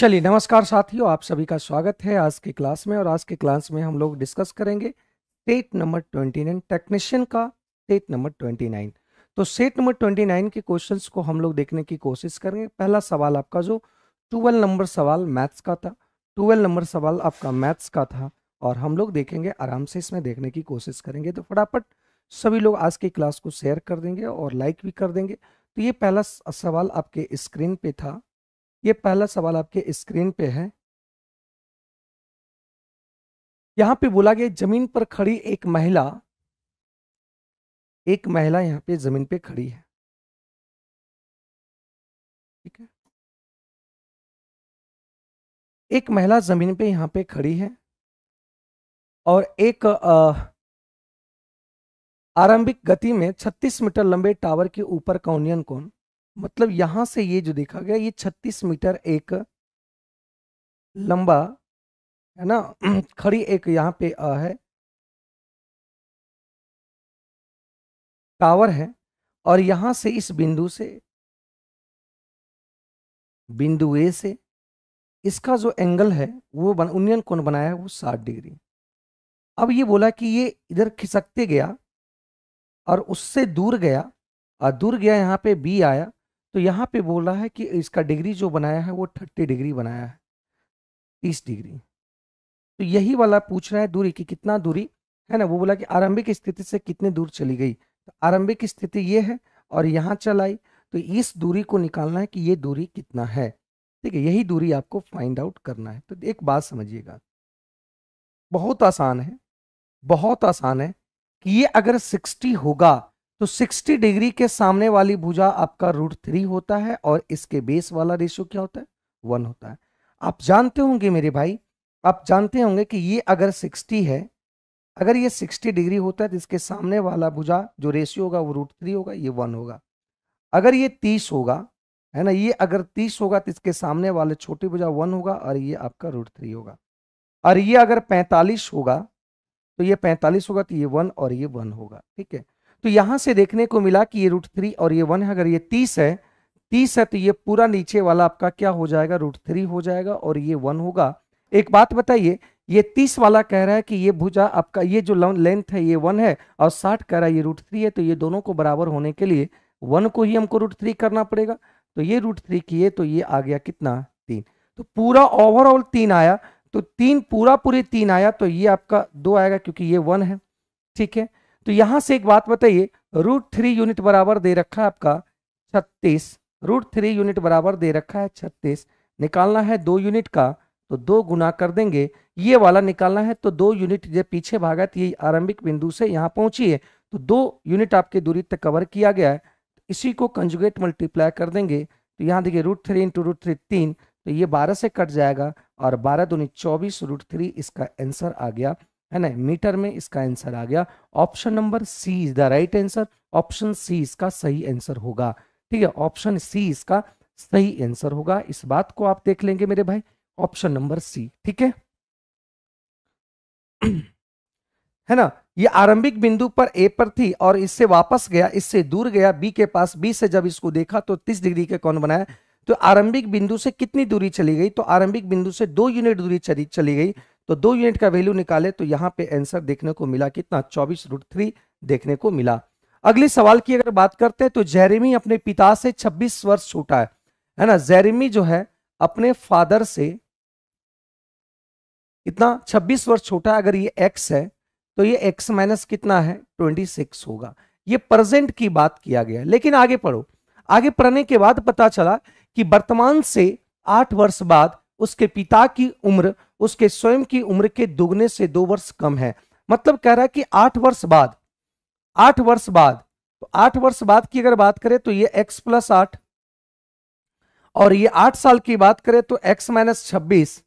चलिए नमस्कार साथियों आप सभी का स्वागत है आज के क्लास में और आज के क्लास में हम लोग डिस्कस करेंगे सेट नंबर 29 टेक्नीशियन का सेट नंबर 29 तो सेट नंबर 29 के क्वेश्चंस को हम लोग देखने की कोशिश करेंगे पहला सवाल आपका जो ट्वेल्व नंबर सवाल मैथ्स का था ट्वेल्व नंबर सवाल आपका मैथ्स का था और हम लोग देखेंगे आराम से इसमें देखने की कोशिश करेंगे तो फटाफट सभी लोग आज की क्लास को शेयर कर देंगे और लाइक भी कर देंगे तो ये पहला सवाल आपके स्क्रीन पे था ये पहला सवाल आपके स्क्रीन पे है यहां पे बोला गया जमीन पर खड़ी एक महिला एक महिला यहां पे जमीन पे खड़ी है ठीक है एक महिला जमीन पे यहां पे खड़ी है और एक आरंभिक गति में 36 मीटर लंबे टावर के ऊपर कौनियन कौन मतलब यहां से ये जो देखा गया ये 36 मीटर एक लंबा है ना खड़ी एक यहाँ पे आ है टावर है और यहां से इस बिंदु से बिंदु ए से इसका जो एंगल है वो बन, उन्नयन कौन बनाया है वो साठ डिग्री अब ये बोला कि ये इधर खिसकते गया और उससे दूर गया और दूर गया यहाँ पे बी आया तो यहाँ पे बोल रहा है कि इसका डिग्री जो बनाया है वो थर्टी डिग्री बनाया है तीस डिग्री तो यही वाला पूछ रहा है दूरी कि कितना दूरी है ना वो बोला कि आरंभिक स्थिति से कितनी दूर चली गई तो आरंभिक स्थिति ये है और यहाँ चल आई तो इस दूरी को निकालना है कि ये दूरी कितना है ठीक है यही दूरी आपको फाइंड आउट करना है तो एक बात समझिएगा बहुत आसान है बहुत आसान है कि ये अगर 60 होगा तो 60 डिग्री के सामने वाली भुजा आपका रूट थ्री होता है और इसके बेस वाला रेशियो क्या होता है वन होता है आप जानते होंगे मेरे भाई आप जानते होंगे कि ये अगर 60 है अगर ये 60 डिग्री होता है तो इसके सामने वाला भुजा जो रेशियो होगा वो रूट थ्री होगा ये वन होगा अगर ये तीस होगा है ना ये अगर तीस होगा तो इसके सामने वाले छोटी भुजा वन होगा और ये आपका रूट थ्री होगा और ये अगर पैंतालीस होगा तो ये पैंतालीस होगा तो ये वन और ये वन होगा ठीक है तो यहां से देखने को मिला कि ये रूट थ्री और ये वन है अगर ये तीस है तीस है तो ये पूरा नीचे वाला आपका क्या हो जाएगा रूट थ्री हो जाएगा और ये वन होगा एक बात बताइए ये तीस वाला कह रहा है कि ये भुजा आपका ये जो लेंथ है ये वन है और साठ कह रहा है ये रूट थ्री है तो ये दोनों को बराबर होने के लिए वन को ही हमको रूट थ्री करना पड़ेगा तो ये रूट थ्री किए तो ये आ गया कितना तीन तो पूरा ओवरऑल तीन आया तो तीन पूरा पूरी तीन आया तो ये आपका दो आएगा क्योंकि ये वन है ठीक है तो यहां से एक बात बताइए रूट थ्री यूनिट बराबर दे रखा है आपका छत्तीस रूट थ्री यूनिट बराबर दे रखा है छत्तीस निकालना है दो यूनिट का तो दो गुना कर देंगे ये वाला निकालना है तो दो यूनिट जो पीछे भागा तो ये आरंभिक बिंदु से यहाँ पहुंची है तो दो यूनिट आपके दूरी तक कवर किया गया है तो इसी को कंजुगेट मल्टीप्लाई कर देंगे तो यहाँ देखिए root three into root three तीन तो ये बारह से कट जाएगा और बारह दूनी चौबीस रूट थ्री इसका आंसर आ गया है ना मीटर में इसका आंसर आ गया option number C is the right answer option C इसका सही आंसर होगा ठीक है ऑप्शन सी इसका सही आंसर होगा इस बात को आप देख लेंगे मेरे भाई ऑप्शन नंबर सी ठीक है है ना ये आरंभिक बिंदु पर ए पर थी और इससे वापस गया इससे दूर गया बी के पास बी से जब इसको देखा तो तीस डिग्री के कौन बनाया तो आरंभिक बिंदु से कितनी दूरी चली गई तो आरंभिक बिंदु से दो यूनिट दूरी चली गई तो दो यूनिट का वैल्यू निकाले तो यहाँ पे आंसर देखने को मिला कितना चौबीस रूट थ्री देखने को मिला अगले सवाल की अगर बात करते हैं तो जेरेमी अपने पिता से छब्बीस वर्ष छोटा है है ना जेरेमी जो है अपने फादर से कितना छब्बीस वर्ष छोटा अगर ये एक्स है तो ये एक्स माइनस कितना है ट्वेंटी सिक्स होगा ये प्रेजेंट की बात किया गया लेकिन आगे पढ़ो आगे पढ़ने के बाद पता चला कि वर्तमान से आठ वर्ष बाद उसके पिता की उम्र उसके स्वयं की उम्र के दुगने से दो वर्ष कम है मतलब कह रहा है कि आठ वर्ष बाद आठ वर्ष बाद तो आठ वर्ष बाद की अगर बात करें तो ये एक्स प्लस आठ और ये आठ साल की बात करें तो एक्स माइनस छब्बीस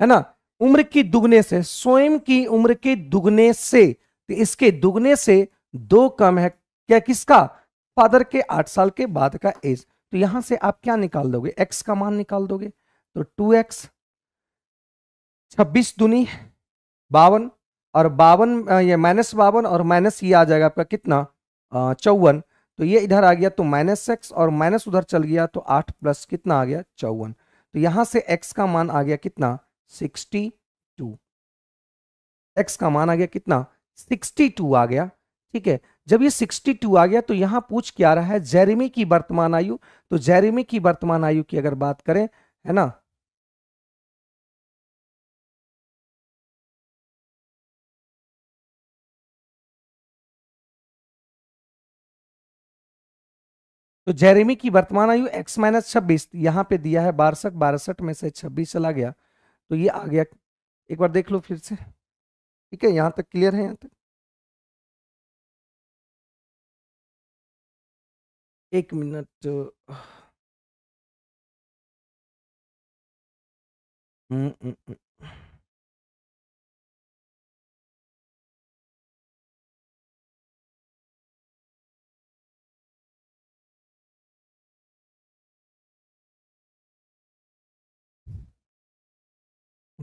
है ना उम्र की दुगने से स्वयं की उम्र के दुगने से तो इसके दुगने से दो कम है क्या किसका फादर के आठ साल के बाद का एज तो यहां से आप क्या निकाल दोगे एक्स का मान निकाल दोगे तो टू एक्स छब्बीस दुनी बावन और बावन ये माइनस बावन और माइनस ये आ जाएगा आपका कितना चौवन तो ये इधर आ गया तो माइनस एक्स और माइनस उधर चल गया तो आठ प्लस कितना आ गया चौवन तो यहां से एक्स का मान आ गया कितना सिक्सटी टू एक्स का मान आ गया कितना सिक्सटी टू आ गया ठीक है जब ये टू आ गया तो यहां पूछ क्या रहा है जेरिमी की वर्तमान आयु तो जेरिमी की वर्तमान आयु की अगर बात करें है ना तो जेरेमी की वर्तमान आयु x माइनस छब्बीस यहाँ पे दिया है बारसठ बारसठ में से छब्बीस चला गया तो ये आ गया एक बार देख लो फिर से ठीक है यहाँ तक क्लियर है यहाँ तक एक मिनट हम्म, हम्म, हम्म।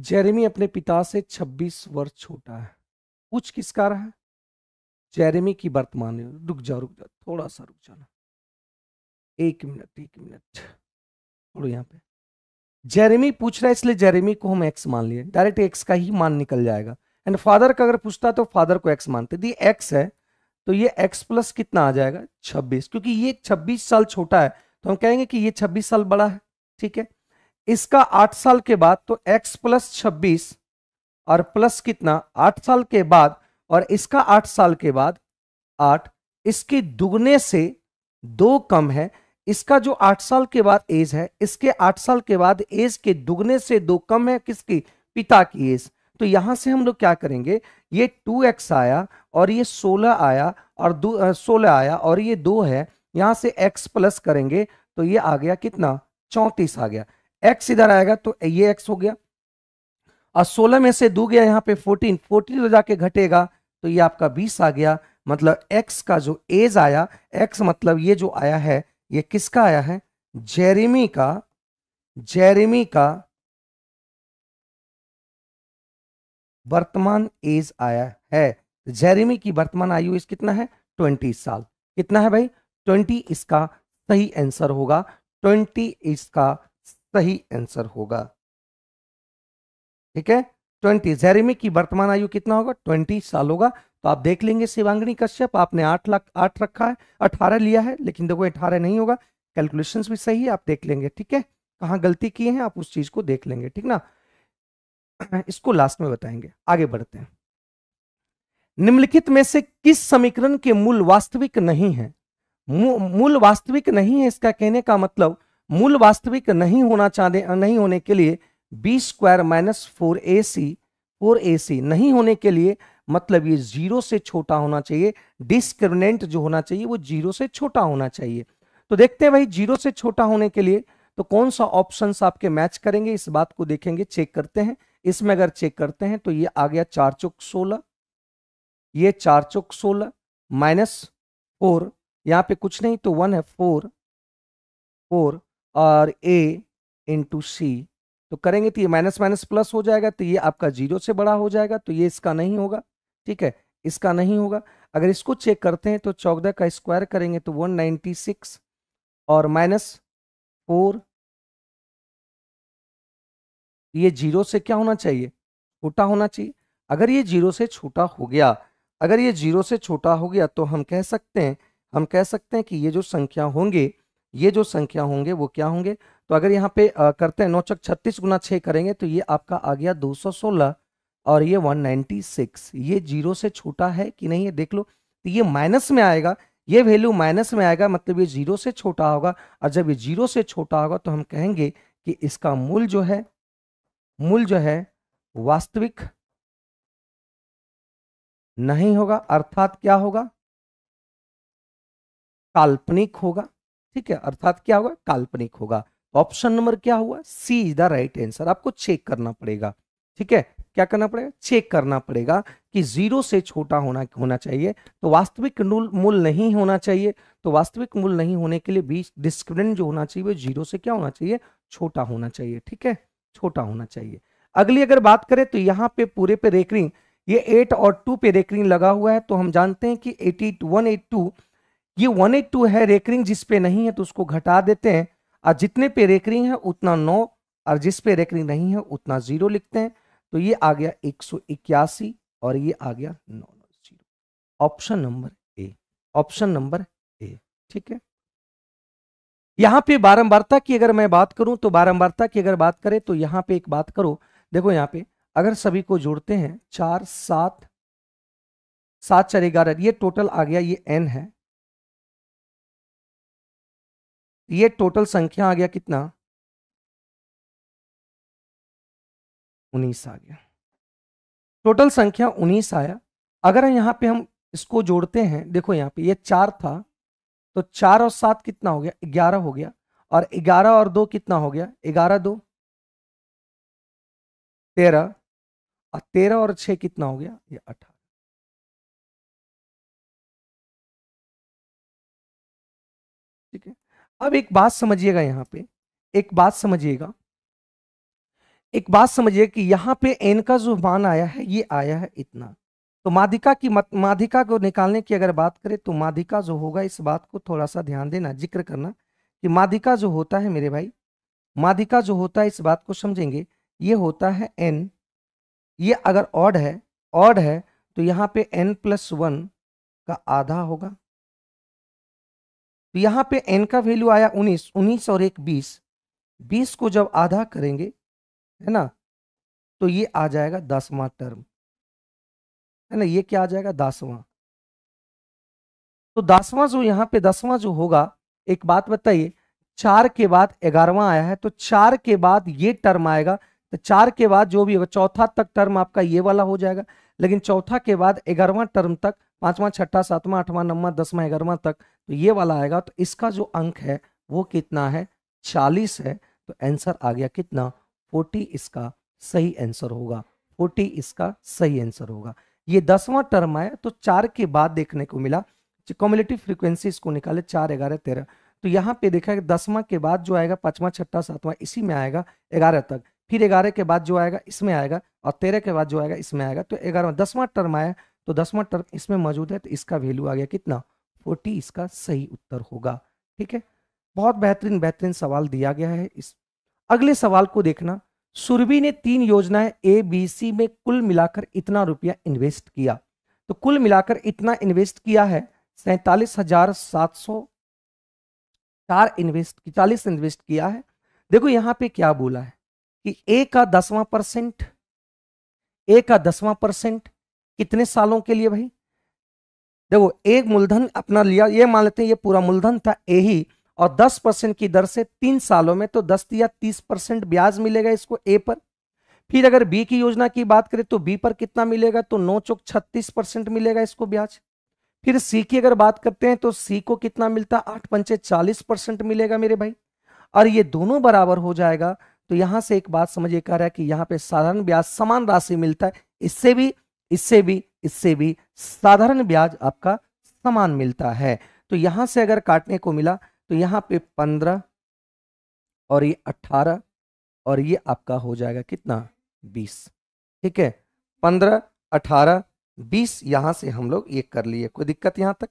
जेरेमी अपने पिता से 26 वर्ष छोटा है पूछ किसका रहा है जेरेमी की वर्तमान रुक जा रुक जा थोड़ा सा रुक जाना एक मिनट एक मिनट छोड़ो यहाँ पे जेरेमी पूछ रहा है इसलिए जेरेमी को हम एक्स मान लिए डायरेक्ट एक्स का ही मान निकल जाएगा एंड फादर का अगर पूछता तो फादर को एक्स मानते दी तो एक्स है तो ये एक्स प्लस कितना आ जाएगा छब्बीस क्योंकि ये छब्बीस साल छोटा है तो हम कहेंगे कि ये छब्बीस साल बड़ा है ठीक है इसका आठ साल के बाद तो एक्स प्लस छब्बीस और प्लस कितना आठ साल के बाद और इसका आठ साल के बाद आठ इसकी दुगने से दो कम है इसका जो आठ साल के बाद एज है इसके आठ साल के बाद एज के दुगने से दो कम है किसकी पिता की एज तो यहां से हम लोग क्या करेंगे ये टू एक्स आया और ये सोलह आया और दो सोलह आया और ये दो है यहां से एक्स प्लस करेंगे तो ये आ गया कितना चौंतीस आ गया एक्स इधर आएगा तो ये एक्स हो गया और सोलह में से दो गया यहाँ पे फोर्टीन फोर्टीन तो जाके घटेगा तो ये आपका बीस आ गया मतलब एक्स का जो एज आया एक्स मतलब ये जो आया है ये किसका आया है जेरेमी का जेरेमी का वर्तमान एज आया है जेरेमी की वर्तमान आयु इस कितना है ट्वेंटी साल कितना है भाई ट्वेंटी इसका सही आंसर होगा ट्वेंटी इसका सही आंसर होगा ठीक है ट्वेंटी जेरेमी की वर्तमान आयु कितना होगा ट्वेंटी साल होगा तो आप देख लेंगे शिवांगणी कश्यप आपने आठ लाख आठ रखा है अठारह लिया है लेकिन देखो अठारह नहीं होगा कैलकुलेशन भी सही है आप देख लेंगे ठीक है कहाँ गलती किए हैं आप उस चीज को देख लेंगे ठीक ना इसको लास्ट में बताएंगे आगे बढ़ते हैं निम्नलिखित में से किस समीकरण के मूल वास्तविक नहीं है मूल वास्तविक नहीं है इसका कहने का मतलब मूल वास्तविक नहीं होना चाहते नहीं होने के लिए B square minus four A C four A C नहीं होने के लिए मतलब ये जीरो से छोटा होना चाहिए डिस्क्रिमिनेंट जो होना चाहिए वो जीरो से छोटा होना चाहिए तो देखते हैं भाई जीरो से छोटा होने के लिए तो कौन सा ऑप्शन आपके मैच करेंगे इस बात को देखेंगे चेक करते हैं इसमें अगर चेक करते हैं तो ये आ गया चार चौक सोलह ये चार चौक सोलह माइनस फोर यहां पे कुछ नहीं तो वन है फोर फोर और ए इंटू सी तो करेंगे तो ये माइनस माइनस प्लस हो जाएगा तो ये आपका जीरो से बड़ा हो जाएगा तो ये इसका नहीं होगा ठीक है इसका नहीं होगा अगर इसको चेक करते हैं तो चौदह का स्क्वायर करेंगे तो 196 और माइनस फोर ये जीरो से क्या होना चाहिए छोटा होना चाहिए अगर ये जीरो से छोटा हो गया अगर ये जीरो से छोटा हो गया तो हम कह सकते हैं हम कह सकते हैं कि ये जो संख्या होंगे ये जो संख्या होंगे वो क्या होंगे तो अगर यहाँ पे करते हैं नौचक छत्तीस गुना छः करेंगे तो ये आपका आ गया 216 और ये 196 ये जीरो से छोटा है कि नहीं ये देख लो तो ये माइनस में आएगा ये वैल्यू माइनस में आएगा मतलब ये जीरो से छोटा होगा और जब ये जीरो से छोटा होगा तो हम कहेंगे कि इसका मूल जो है मूल जो है वास्तविक नहीं होगा अर्थात क्या होगा काल्पनिक होगा ठीक है अर्थात क्या होगा काल्पनिक होगा तो ऑप्शन नंबर क्या हुआ C is the right answer आपको चेक करना पड़ेगा ठीक है क्या करना पड़ेगा चेक करना पड़ेगा कि जीरो से छोटा होना होना चाहिए तो वास्तविक मूल नहीं होना चाहिए तो वास्तविक मूल नहीं होने के लिए बीच डिस्क्रिमिनेंट जो होना चाहिए वो जीरो से क्या होना चाहिए छोटा होना चाहिए ठीक है छोटा होना चाहिए अगली अगर बात करें तो यहाँ पे पूरे पे रेकरिंग ये एट और टू पे रेकरिंग लगा हुआ है तो हम जानते हैं कि एटी वन एट टू ये वन एट टू है रेकरिंग जिस पे नहीं है तो उसको घटा देते हैं और जितने पे रेकरिंग है उतना नौ और जिस पे रेकरिंग नहीं है उतना जीरो लिखते हैं तो ये आ गया एक और ये आ गया नौ नौ zero option number A option number A ठीक है यहाँ पे बारंबारता की अगर मैं बात करूं तो बारंबारता की अगर बात करें तो यहाँ पे एक बात करो देखो यहाँ पे अगर सभी को जोड़ते हैं चार सात सात चार ग्यारह ये टोटल आ गया ये एन है ये टोटल संख्या आ गया कितना उन्नीस आ गया टोटल संख्या उन्नीस आया अगर यहां पे हम इसको जोड़ते हैं देखो यहां पे ये चार था तो चार और सात कितना हो गया ग्यारह हो गया और ग्यारह और दो कितना हो गया ग्यारह दो तेरह और तेरह और छह कितना हो गया ये अठारह अब एक बात समझिएगा यहाँ पे एक बात समझिएगा एक बात समझिए कि यहाँ पे एन का जो मान आया है ये आया है इतना तो माधिका की मत, माधिका को निकालने की अगर बात करें तो माधिका जो होगा इस बात को थोड़ा सा ध्यान देना जिक्र करना कि माधिका जो होता है मेरे भाई माधिका जो होता है इस बात को समझेंगे ये होता है एन ये अगर ऑड है ऑड है तो यहाँ पे एन प्लस वन का आधा होगा तो यहाँ पे एन का वैल्यू आया उन्नीस उन्नीस और एक बीस बीस को जब आधा करेंगे है ना तो ये आ जाएगा दसवां टर्म है ना ये क्या आ जाएगा दसवां तो दसवां जो यहाँ पे दसवां जो होगा एक बात बताइए चार के बाद ग्यारहवा आया है तो चार के बाद ये टर्म आएगा तो चार के बाद जो भी होगा चौथा तक टर्म आपका ये वाला हो जाएगा लेकिन चौथा के बाद ग्यारहवा टर्म तक पांचवा छठा सातवां आठवां नौवा दसवां ग्यारहवा तक तो ये वाला आएगा तो इसका जो अंक है वो कितना है चालीस है तो आंसर आ गया कितना फोर्टी इसका सही आंसर होगा फोर्टी इसका सही आंसर होगा ये दसवां टर्म आया तो चार के बाद देखने को मिला कॉम्युलेटिव फ्रिक्वेंसी इसको निकाले चार ग्यारह तेरह तो यहाँ पे देखा है दसवां के बाद जो आएगा पांचवा छठा सातवां इसी में आएगा ग्यारह तक फिर ग्यारह के बाद जो आएगा इसमें आएगा और तेरह के बाद जो आएगा इसमें आएगा तो ग्यारहवा दसवां टर्म आया तो दसवां टर्म इसमें मौजूद है तो इसका वैल्यू आ गया कितना फोर्टी इसका सही उत्तर होगा ठीक है बहुत बेहतरीन बेहतरीन सवाल दिया गया है इस अगले सवाल को देखना सुरभि ने तीन योजनाएं ए बी सी में कुल मिलाकर इतना रुपया इन्वेस्ट किया तो कुल मिलाकर इतना इन्वेस्ट किया है सैतालीस हजार सात सौ चार इन्वेस्ट चालीस इन्वेस्ट किया है देखो यहां पे क्या बोला है कि ए का दसवां परसेंट ए का दसवां परसेंट कितने सालों के लिए भाई देखो एक मूलधन अपना लिया ये मान लेते हैं ये पूरा मूलधन था ए ही और 10 परसेंट की दर से तीन सालों में तो 10 या 30 परसेंट ब्याज मिलेगा इसको ए पर फिर अगर बी की योजना की बात करें तो बी पर कितना मिलेगा तो नौ चौक छत्तीस परसेंट मिलेगा इसको ब्याज फिर सी की अगर बात करते हैं तो सी को कितना मिलता आठ पंचे चालीस परसेंट मिलेगा मेरे भाई और ये दोनों बराबर हो जाएगा तो यहां से एक बात समझिए कह रहा है कि यहां पे साधारण ब्याज समान राशि मिलता है इससे भी इससे भी इससे भी साधारण ब्याज आपका समान मिलता है तो यहां से अगर काटने को मिला तो यहां पे पंद्रह और ये अट्ठारह और ये आपका हो जाएगा कितना बीस ठीक है पंद्रह अठारह बीस यहां से हम लोग ये कर लिए कोई दिक्कत यहां तक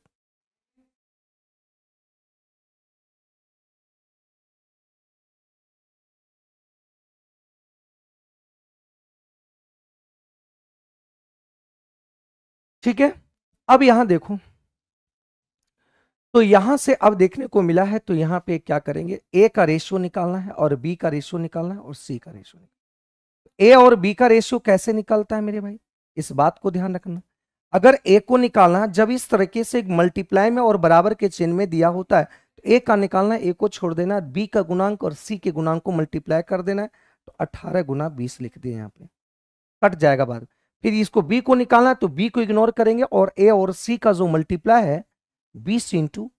ठीक है अब यहां देखो तो यहां से अब देखने को मिला है तो यहां पे क्या करेंगे ए का रेशियो निकालना है और बी का रेशियो निकालना है और सी का रेशियो निकालना ए और बी का रेशियो कैसे निकलता है मेरे भाई इस बात को ध्यान रखना अगर ए को निकालना जब इस तरीके से मल्टीप्लाई में और बराबर के चिन्ह में दिया होता है तो ए का निकालना ए को छोड़ देना बी का गुणांक और सी के गुणांक को मल्टीप्लाई कर देना है तो अठारह गुना बीस लिख दिए यहाँ पे कट जाएगा बाद में फिर इसको बी को निकालना तो बी को इग्नोर करेंगे और ए और सी का जो मल्टीप्लाई है बीस इंटू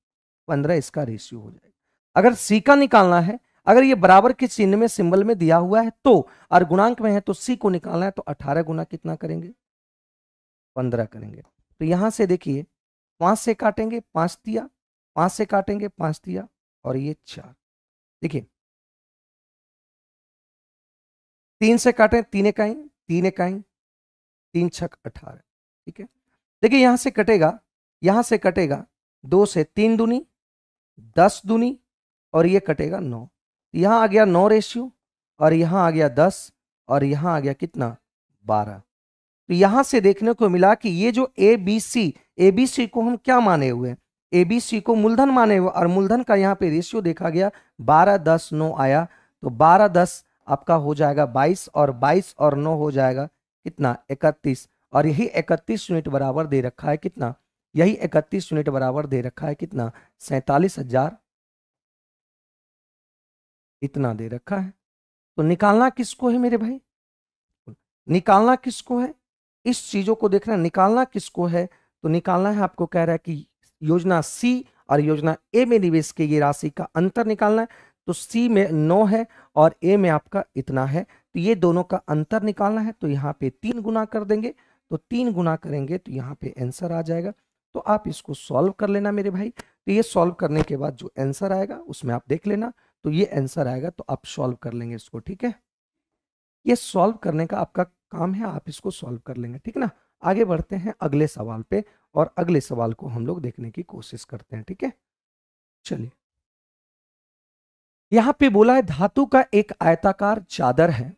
पंद्रह इसका रेशियो हो जाएगा अगर सी का निकालना है अगर ये बराबर के चिन्ह में सिंबल में दिया हुआ है तो और गुणांक में है तो सी को निकालना है तो अठारह गुना कितना करेंगे पंद्रह करेंगे तो यहां से देखिए पांच से काटेंगे पांच दिया पांच से काटेंगे पांच दिया और ये चार देखिए तीन से काटें तीन इकाई तीन इकाई तीन छक अठारह ठीक है देखिए यहां से कटेगा यहां से कटेगा दो से तीन दुनी दस दुनी और ये कटेगा नौ यहां आ गया नौ रेशियो और यहां आ गया दस और यहां आ गया कितना बारह तो यहां से देखने को मिला कि ये जो ए बी सी ए बी सी को हम क्या माने हुए ए बी सी को मूलधन माने हुए और मूलधन का यहां पे रेशियो देखा गया बारह दस नौ आया तो बारह दस आपका हो जाएगा बाईस और बाईस और नौ हो जाएगा कितना इकतीस और यही इकतीस यूनिट बराबर दे रखा है कितना यही इकतीस यूनिट बराबर दे रखा है कितना सैतालीस हजार इतना दे रखा है तो निकालना किसको है मेरे भाई निकालना किसको है इस चीजों को देखना निकालना किसको है तो निकालना है आपको कह रहा है कि योजना सी और योजना ए में निवेश की ये राशि का अंतर निकालना है तो सी में नौ है और ए में आपका इतना है तो ये दोनों का अंतर निकालना है तो यहाँ पे तीन गुना कर देंगे तो तीन गुना करेंगे तो यहाँ पे आंसर आ जाएगा तो आप इसको सॉल्व कर लेना मेरे भाई तो ये सॉल्व करने के बाद जो आंसर आएगा उसमें आप देख लेना तो ये आंसर आएगा तो आप सॉल्व कर लेंगे इसको ठीक है ये सॉल्व करने का आपका काम है आप इसको सॉल्व कर लेंगे ठीक ना आगे बढ़ते हैं अगले सवाल पे और अगले सवाल को हम लोग देखने की कोशिश करते हैं ठीक है चलिए यहाँ पे बोला है धातु का एक आयताकार चादर है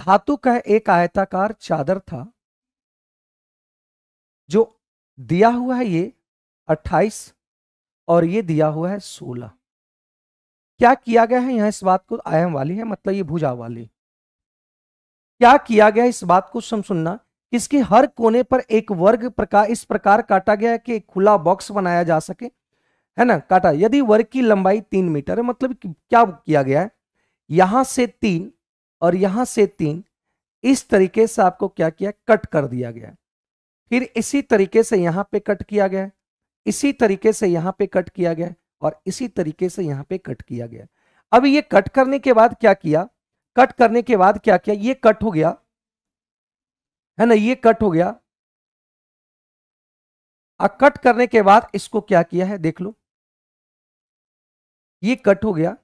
धातु का एक आयताकार चादर था जो दिया हुआ है ये 28 और ये दिया हुआ है 16 क्या किया गया है यहां इस बात को आयम वाली है मतलब ये भुजा वाली क्या किया गया इस बात को सम सुनना इसके हर कोने पर एक वर्ग प्रकार इस प्रकार काटा गया कि एक खुला बॉक्स बनाया जा सके है ना काटा यदि वर्ग की लंबाई तीन मीटर है मतलब क्या किया गया है यहां से तीन और यहां से तीन इस तरीके से आपको क्या किया कट कर दिया गया फिर इसी तरीके से यहां पे कट किया गया इसी तरीके से यहां पे कट किया गया और इसी तरीके से यहां पे कट किया गया अब ये कट करने के बाद क्या किया कट करने के बाद क्या किया ये कट हो गया है ना ये कट हो गया अब कट करने के बाद इसको क्या किया है देख लो ये कट हो गया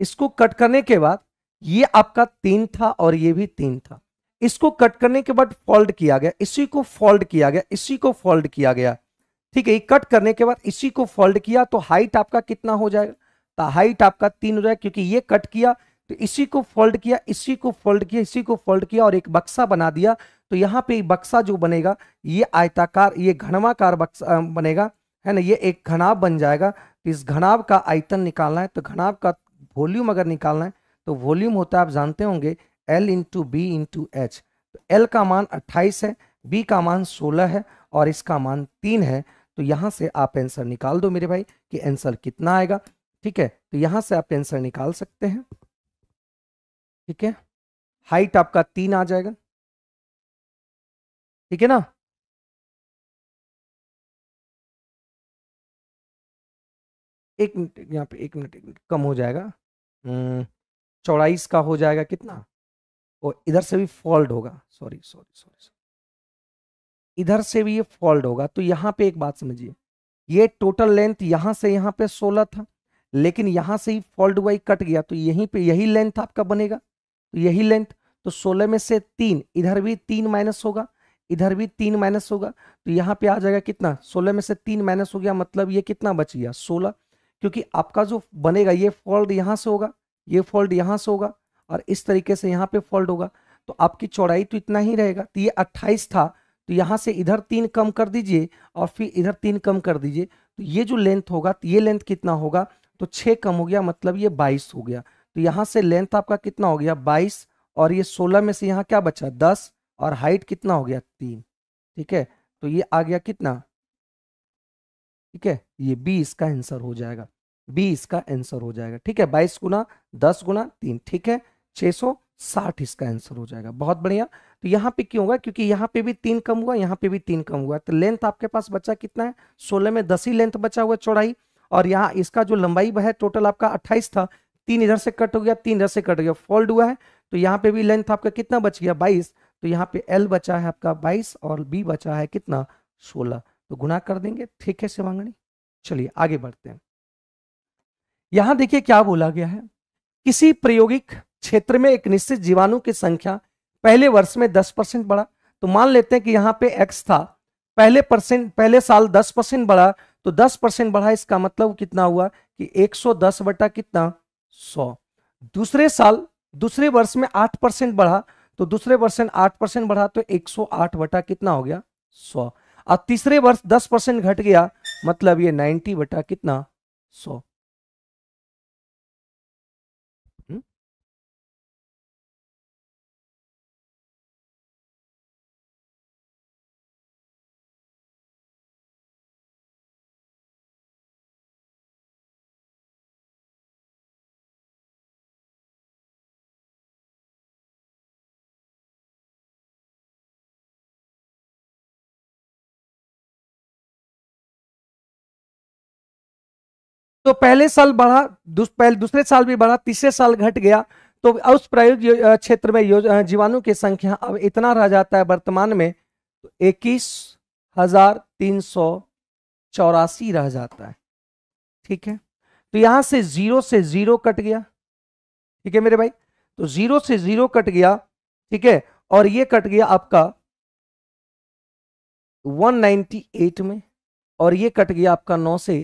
इसको कट करने के बाद ये आपका तीन था और ये भी तीन था इसको कट करने के बाद फोल्ड किया गया इसी को फोल्ड किया गया इसी को फोल्ड किया गया ठीक है ये कट करने के बाद इसी को फोल्ड किया तो हाइट आपका कितना हो जाएगा तो हाइट आपका तीन हो जाएगा क्योंकि ये कट किया तो इसी को फोल्ड किया इसी को फोल्ड किया इसी को फोल्ड किया और एक बक्सा बना दिया तो यहाँ पे बक्सा जो बनेगा ये आयताकार ये घनवाकार बक्सा बनेगा है ना ये एक घनाव बन जाएगा तो इस घनाव का आयतन निकालना है तो घनाव का वॉल्यूम अगर निकालना है तो वॉल्यूम होता है आप जानते होंगे L into B into H तो एल का मान 28 है बी का मान 16 है और इसका मान 3 है तो यहाँ से आप आंसर निकाल दो मेरे भाई कि आंसर कितना आएगा ठीक है तो यहाँ से आप आंसर निकाल सकते हैं ठीक है हाइट आपका तीन आ जाएगा ठीक है ना एक मिनट यहाँ पे एक मिनट कम हो जाएगा हम्म, चौड़ाई का हो जाएगा कितना और इधर से भी फॉल्ट होगा सॉरी सॉरी सॉरी इधर से भी ये फॉल्ट होगा तो यहाँ पे एक बात समझिए ये टोटल लेंथ यहाँ से यहाँ पे 16 था लेकिन यहाँ से ही फॉल्ट हुआ ही कट गया तो यहीं पे यही लेंथ आपका बनेगा तो यही लेंथ तो 16 में से तीन इधर भी तीन माइनस होगा इधर भी तीन माइनस होगा तो यहाँ पे आ जाएगा कितना सोलह में से तीन माइनस हो गया मतलब ये कितना बच गया सोलह क्योंकि आपका जो बनेगा ये फॉल्ट यहाँ से होगा ये फॉल्ट यहाँ से होगा और इस तरीके से यहाँ पे फॉल्ट होगा तो आपकी चौड़ाई तो इतना ही रहेगा तो ये अट्ठाईस था तो यहाँ से इधर तीन कम कर दीजिए और फिर इधर तीन कम कर दीजिए तो ये जो लेंथ होगा तो ये लेंथ कितना होगा तो छः कम हो गया मतलब ये बाईस हो गया तो यहाँ से लेंथ आपका कितना हो गया बाईस और ये सोलह में से यहाँ क्या बचा दस और हाइट कितना हो गया तीन ठीक है तो ये आ गया कितना ठीक है ये बी इसका आंसर हो जाएगा बी इसका आंसर हो जाएगा ठीक है बाईस गुना दस गुना तीन ठीक है छह सौ साठ इसका आंसर हो जाएगा बहुत बढ़िया तो यहाँ पे क्यों होगा क्योंकि यहाँ पे भी तीन कम हुआ यहाँ पे भी तीन कम हुआ तो लेंथ आपके पास बचा कितना है सोलह में दस ही लेंथ बचा हुआ चौड़ाई और यहाँ इसका जो लंबाई है टोटल आपका अट्ठाईस था तीन इधर से कट हो गया तीन इधर से कट गया फोल्ड हुआ है तो यहाँ पे भी लेंथ आपका कितना बच गया बाईस तो यहाँ पे एल बचा है आपका बाईस और बी बचा है कितना सोलह तो गुणा कर देंगे ठीक है शिवांगणी चलिए आगे बढ़ते हैं यहां देखिए क्या बोला गया है किसी प्रायोगिक क्षेत्र में एक निश्चित जीवाणु की संख्या पहले वर्ष में 10 परसेंट बढ़ा तो मान लेते हैं कि यहां पे एक्स था पहले परसेंट पहले साल 10 परसेंट बढ़ा तो 10 परसेंट बढ़ा इसका मतलब कितना हुआ कि 110 बटा कितना 100 दूसरे साल दूसरे वर्ष में 8 परसेंट बढ़ा तो दूसरे वर्ष में आठ परसेंट बढ़ा तो आठ बटा कितना हो गया सौ और तीसरे वर्ष दस परसेंट घट गया मतलब ये नाइन्टी बटा कितना सौ तो पहले साल बढ़ा दूस, पहले दूसरे साल भी बढ़ा तीसरे साल घट गया तो उस प्रयोग क्षेत्र में जीवाणु की संख्या अब इतना रह जाता है वर्तमान में तो इक्कीस हजार तीन सौ चौरासी रह जाता है ठीक है तो यहां से जीरो से जीरो कट गया ठीक है मेरे भाई तो जीरो से जीरो कट गया ठीक है और ये कट गया आपका 198 में और ये कट गया आपका नौ से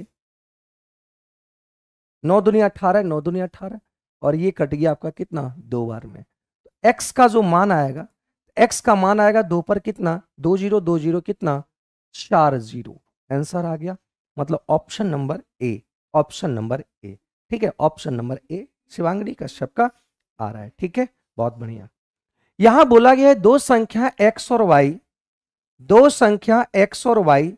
नौ दुनिया अठारह नौ दुनिया अठारह और ये कट गया आपका कितना दो बार में एक्स तो का जो मान आएगा एक्स का मान आएगा दो पर कितना दो जीरो दो जीरो कितना चार जीरो आंसर आ गया मतलब option number A option number A ठीक है ऑप्शन नंबर ए शिवांगड़ी कश्यप का आ रहा है ठीक है बहुत बढ़िया यहां बोला गया है दो संख्या एक्स और वाई दो संख्या एक्स और वाई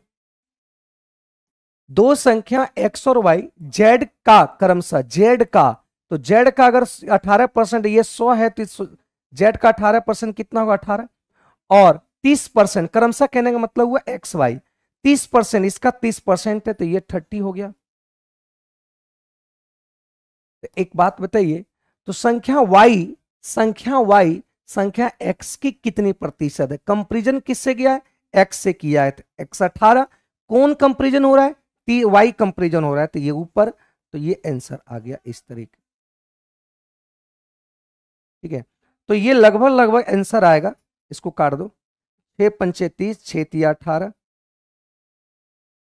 दो संख्या एक्स और वाई जेड का क्रमशः जेड का तो जेड का अगर 18 परसेंट ये 100 है तो जेड का 18 परसेंट कितना होगा 18 और 30 परसेंट क्रमशः कहने का मतलब हुआ एक्स वाई तीस परसेंट इसका तीस परसेंट है तो ये थर्टी हो गया तो एक बात बताइए तो संख्या वाई संख्या वाई संख्या एक्स की कितनी प्रतिशत है कंपेरिजन किससे किया है एक्स से किया है तो एक्स अठारह कौन कंपेरिजन हो रहा है पी वाई कंपेरिजन हो रहा है तो ये ऊपर तो ये आंसर आ गया इस तरीके ठीक है तो ये लगभग लगभग आंसर आएगा इसको काट दो छः पंचे तीस छः तिया अठारह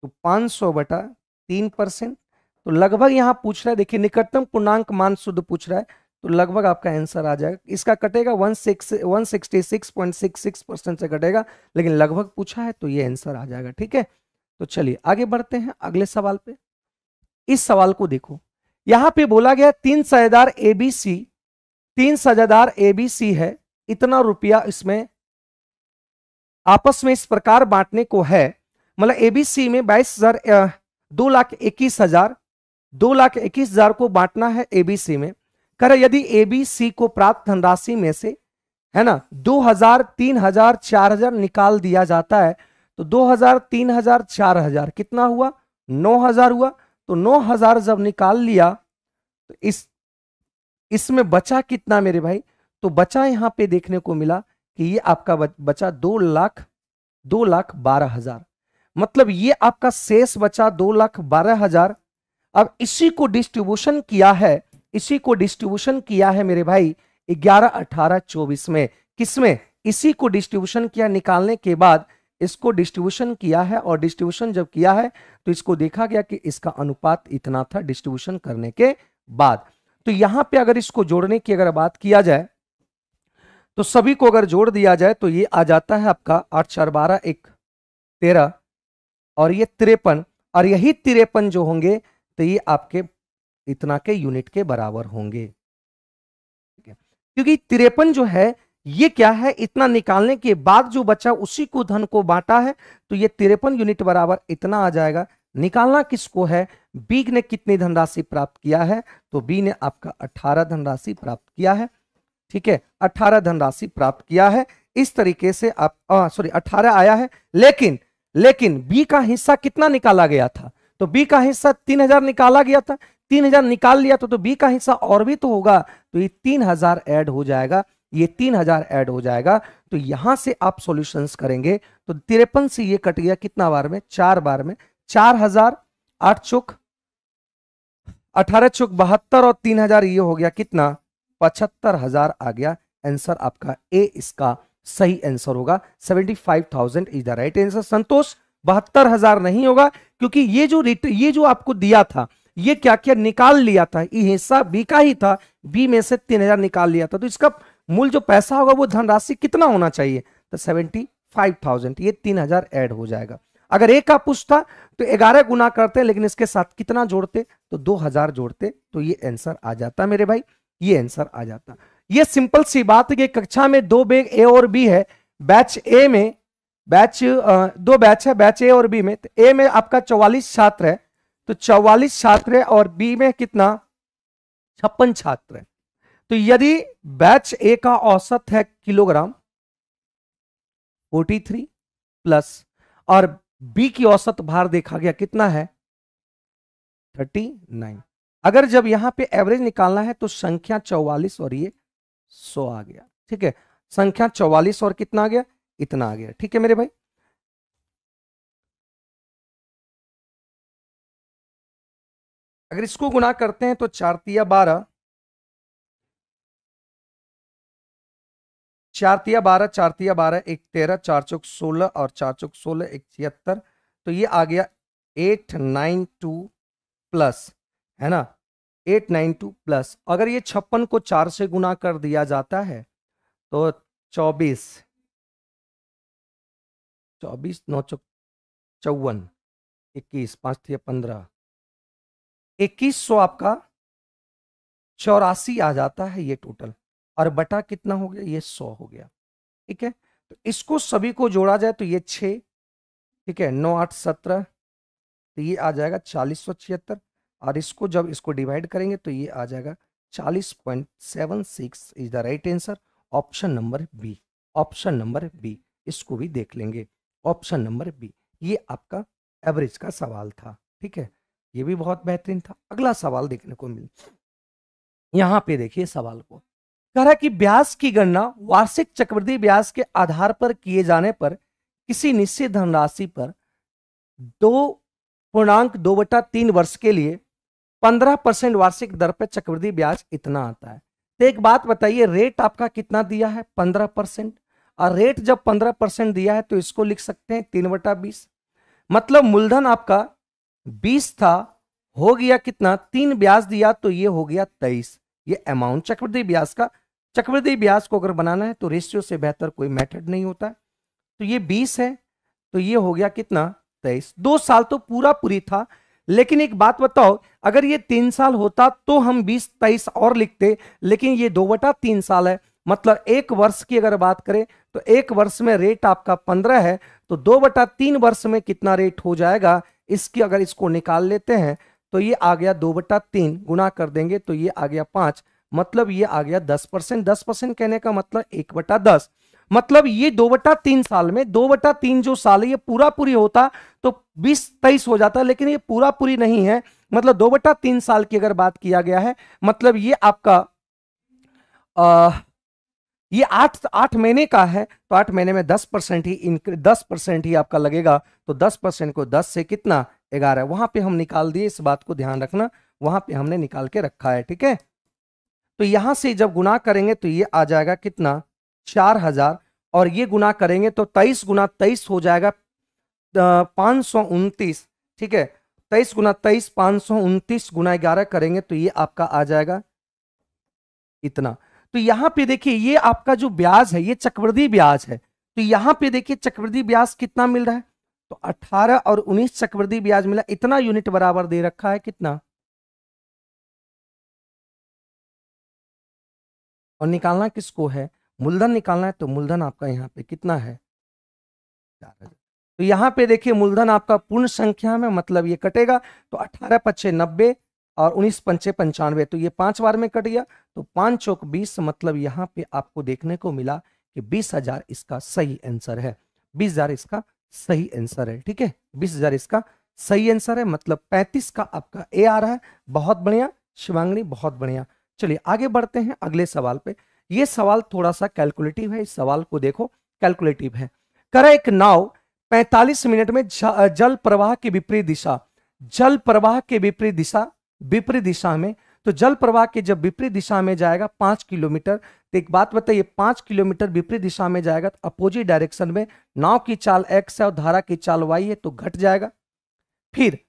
तो पांच सौ बटा तीन परसेंट तो लगभग यहां पूछ रहा है देखिए निकटतम पूर्णांक मान शुद्ध पूछ रहा है तो लगभग आपका आंसर आ जाएगा इसका कटेगा one six one sixty six point six six percent से कटेगा लेकिन लगभग पूछा है तो ये आंसर आ जाएगा ठीक है तो चलिए आगे बढ़ते हैं अगले सवाल पे इस सवाल को देखो यहां पे बोला गया तीन सजादार एबीसी तीन सजादार एबीसी है इतना रुपया इसमें आपस में इस प्रकार बांटने को है मतलब एबीसी में बाईस हजार दो लाख इक्कीस हजार दो लाख इक्कीस हजार को बांटना है एबीसी में कर यदि एबीसी को प्राप्त धनराशि में से है ना दो हजार तीन हजार चार हजार निकाल दिया जाता है तो 2000, 3000, 4000 कितना हुआ 9000 हुआ तो 9000 जब निकाल लिया तो इस इसमें बचा कितना मेरे भाई तो बचा यहां पे देखने को मिला कि ये आपका बचा दो लाख दो लाख बारह हजार मतलब ये आपका शेष बचा दो लाख बारह हजार अब इसी को डिस्ट्रीब्यूशन किया है इसी को डिस्ट्रीब्यूशन किया है मेरे भाई ग्यारह अठारह चौबीस में किसमें इसी को डिस्ट्रीब्यूशन किया निकालने के बाद इसको डिस्ट्रीब्यूशन किया है और डिस्ट्रीब्यूशन जब किया है तो इसको देखा गया कि इसका अनुपात इतना था डिस्ट्रीब्यूशन करने के बाद तो यहां पे अगर इसको जोड़ने की अगर बात किया जाए तो सभी को अगर जोड़ दिया जाए तो ये आ जाता है आपका आठ चार बारह एक तेरह और ये तिरपन और यही तिरपन जो होंगे तो ये आपके इतना के यूनिट के बराबर होंगे क्योंकि तिरपन जो है ये क्या है इतना निकालने के बाद जो बचा उसी को धन को बांटा है तो ये तिरपन यूनिट बराबर इतना आ जाएगा निकालना किसको है बी ने कितनी धनराशि प्राप्त किया है तो बी ने आपका अठारह धनराशि प्राप्त किया है ठीक है अठारह धनराशि प्राप्त किया है इस तरीके से आप सॉरी अठारह आया है लेकिन लेकिन बी का हिस्सा कितना निकाला गया था तो बी का हिस्सा तीन हजार निकाला गया था तीन हजार निकाल लिया तो, तो बी का हिस्सा और भी तो होगा तो ये तीन हजार एड हो जाएगा ये तीन हजार एड हो जाएगा तो यहां से आप सॉल्यूशंस करेंगे तो तिरपन से ये कट गया कितना बार में चार बार में चार हजार आठ चुक अठारह चुक बहत्तर और तीन हजार ये हो गया कितना पचहत्तर हजार आ गया आंसर आपका ए इसका सही आंसर होगा seventy five thousand is the right answer Santosh बहत्तर हजार नहीं होगा क्योंकि ये जो ये जो आपको दिया था ये क्या क्या निकाल लिया था ये हिस्सा बी का ही था बी में से तीन हजार निकाल लिया था तो इसका मूल जो पैसा होगा वो धनराशि कितना होना चाहिए तो सेवेंटी फाइव थाउजेंड ये तीन हजार एड हो जाएगा अगर एक का पुष्ट था तो ग्यारह गुना करते हैं लेकिन इसके साथ कितना जोड़ते तो दो हजार जोड़ते तो ये आंसर आ जाता मेरे भाई ये आंसर आ जाता ये सिंपल सी बात है कि कक्षा में दो बेग ए और बी है बैच ए में बैच दो बैच है बैच ए और बी में तो ए में आपका चौवालीस छात्र है तो चौवालीस छात्र है और बी में कितना छप्पन छात्र है तो यदि बैच ए का औसत है किलोग्राम 43 प्लस और बी की औसत भार देखा गया कितना है 39 अगर जब यहां पे एवरेज निकालना है तो संख्या 44 और ये 100 आ गया ठीक है संख्या 44 और कितना आ गया इतना आ गया ठीक है मेरे भाई अगर इसको गुना करते हैं तो चार बारह चारतिया बारह चारतिया बारह एक तेरह चार चौक सोलह और चार चौक सोलह एक छिहत्तर तो ये आ गया एट नाइन टू प्लस है ना एट नाइन टू प्लस अगर ये छप्पन को चार से गुना कर दिया जाता है तो चौबीस चौबीस नौ चौक चौवन इक्कीस पाँच थी पंद्रह इक्कीस सौ आपका चौरासी आ जाता है ये टोटल और बटा कितना हो गया ये सौ हो गया ठीक है तो इसको सभी को जोड़ा जाए तो ये छ ठीक है नौ आठ सत्रह तो ये आ जाएगा चालीस सौ छिहत्तर और इसको जब इसको डिवाइड करेंगे तो ये आ जाएगा चालीस point seven six is the right answer option number B option number B इसको भी देख लेंगे ऑप्शन नंबर बी ये आपका एवरेज का सवाल था ठीक है ये भी बहुत बेहतरीन था अगला सवाल देखने को मिल यहाँ पे देखिए सवाल को कह रहा कि ब्याज की गणना वार्षिक चक्रवृद्धि ब्याज के आधार पर किए जाने पर किसी निश्चित धनराशि पर दो पूर्णांक दो बटा तीन वर्ष के लिए पंद्रह परसेंट वार्षिक दर पर चक्रवृद्धि ब्याज इतना आता है तो एक बात बताइए रेट आपका कितना दिया है पंद्रह परसेंट और रेट जब पंद्रह परसेंट दिया है तो इसको लिख सकते हैं तीन बटा बीस मतलब मूलधन आपका बीस था हो गया कितना तीन ब्याज दिया तो ये हो गया तेईस ये अमाउंट चक्रवृद्धि ब्याज का चक्रवृद्धि ब्याज को अगर बनाना है तो रेशियो से बेहतर कोई मेथड नहीं होता है तो ये बीस है तो ये हो गया कितना तेईस दो साल तो पूरा पूरी था लेकिन एक बात बताओ अगर ये तीन साल होता तो हम बीस तेईस और लिखते लेकिन ये दो बटा तीन साल है मतलब एक वर्ष की अगर बात करें तो एक वर्ष में रेट आपका पंद्रह है तो दो बटा तीन वर्ष में कितना रेट हो जाएगा इसकी अगर इसको निकाल लेते हैं तो ये आ गया दो बटा तीन गुना कर देंगे तो ये आ गया पांच मतलब ये आ गया दस परसेंट दस परसेंट कहने का मतलब एक बटा दस मतलब ये दो बटा तीन साल में दो बटा तीन जो साल है ये पूरा पूरी होता तो बीस तेईस हो जाता लेकिन ये पूरा पूरी नहीं है मतलब दो बटा तीन साल की अगर बात किया गया है मतलब ये आपका आ, ये आठ आठ महीने का है तो आठ महीने में दस परसेंट ही इनक्री दस परसेंट ही आपका लगेगा तो दस परसेंट को दस से कितना ग्यारह वहां पे हम निकाल दिए इस बात को ध्यान रखना वहां पे हमने निकाल के रखा है ठीक है तो यहां से जब गुना करेंगे तो ये आ जाएगा कितना चार हजार और ये गुना करेंगे तो तेईस गुना तेईस हो जाएगा पाँच सौ उनतीस ठीक है तेईस गुना तेईस पाँच सौ उनतीस गुना ग्यारह करेंगे तो ये आपका आ जाएगा इतना तो यहाँ पे देखिए ये आपका जो ब्याज है ये चक्रवृद्धि ब्याज है तो यहाँ पे देखिए चक्रवृद्धि ब्याज कितना मिल रहा है तो अठारह और उन्नीस चक्रवृद्धि ब्याज मिला इतना यूनिट बराबर दे रखा है कितना और निकालना किसको है मूलधन निकालना है तो मूलधन आपका यहाँ पे कितना है चार हजार तो यहाँ पे देखिए मूलधन आपका पूर्ण संख्या में मतलब ये कटेगा तो अठारह पच्चे नब्बे और उन्नीस पंचे पंचानवे तो ये पांच बार में कट गया तो पांच चौक बीस मतलब यहाँ पे आपको देखने को मिला कि बीस हजार इसका सही आंसर है बीस हजार इसका सही आंसर है ठीक है बीस हजार इसका सही आंसर है मतलब पैंतीस का आपका ए आ रहा है बहुत बढ़िया शिवांगनी बहुत बढ़िया चलिए आगे बढ़ते हैं अगले सवाल पे ये सवाल थोड़ा सा कैलकुलेटिव है इस सवाल को देखो कैलकुलेटिव है कर एक नाव 45 मिनट में जल प्रवाह की विपरीत दिशा जल प्रवाह के विपरीत दिशा विपरीत दिशा में तो जल प्रवाह के जब विपरीत दिशा में जाएगा पांच किलोमीटर तो एक बात बताइए पांच किलोमीटर विपरीत दिशा में जाएगा तो अपोजिट डायरेक्शन में नाव की चाल एक्स है और धारा की चाल वाई है तो घट जाएगा फिर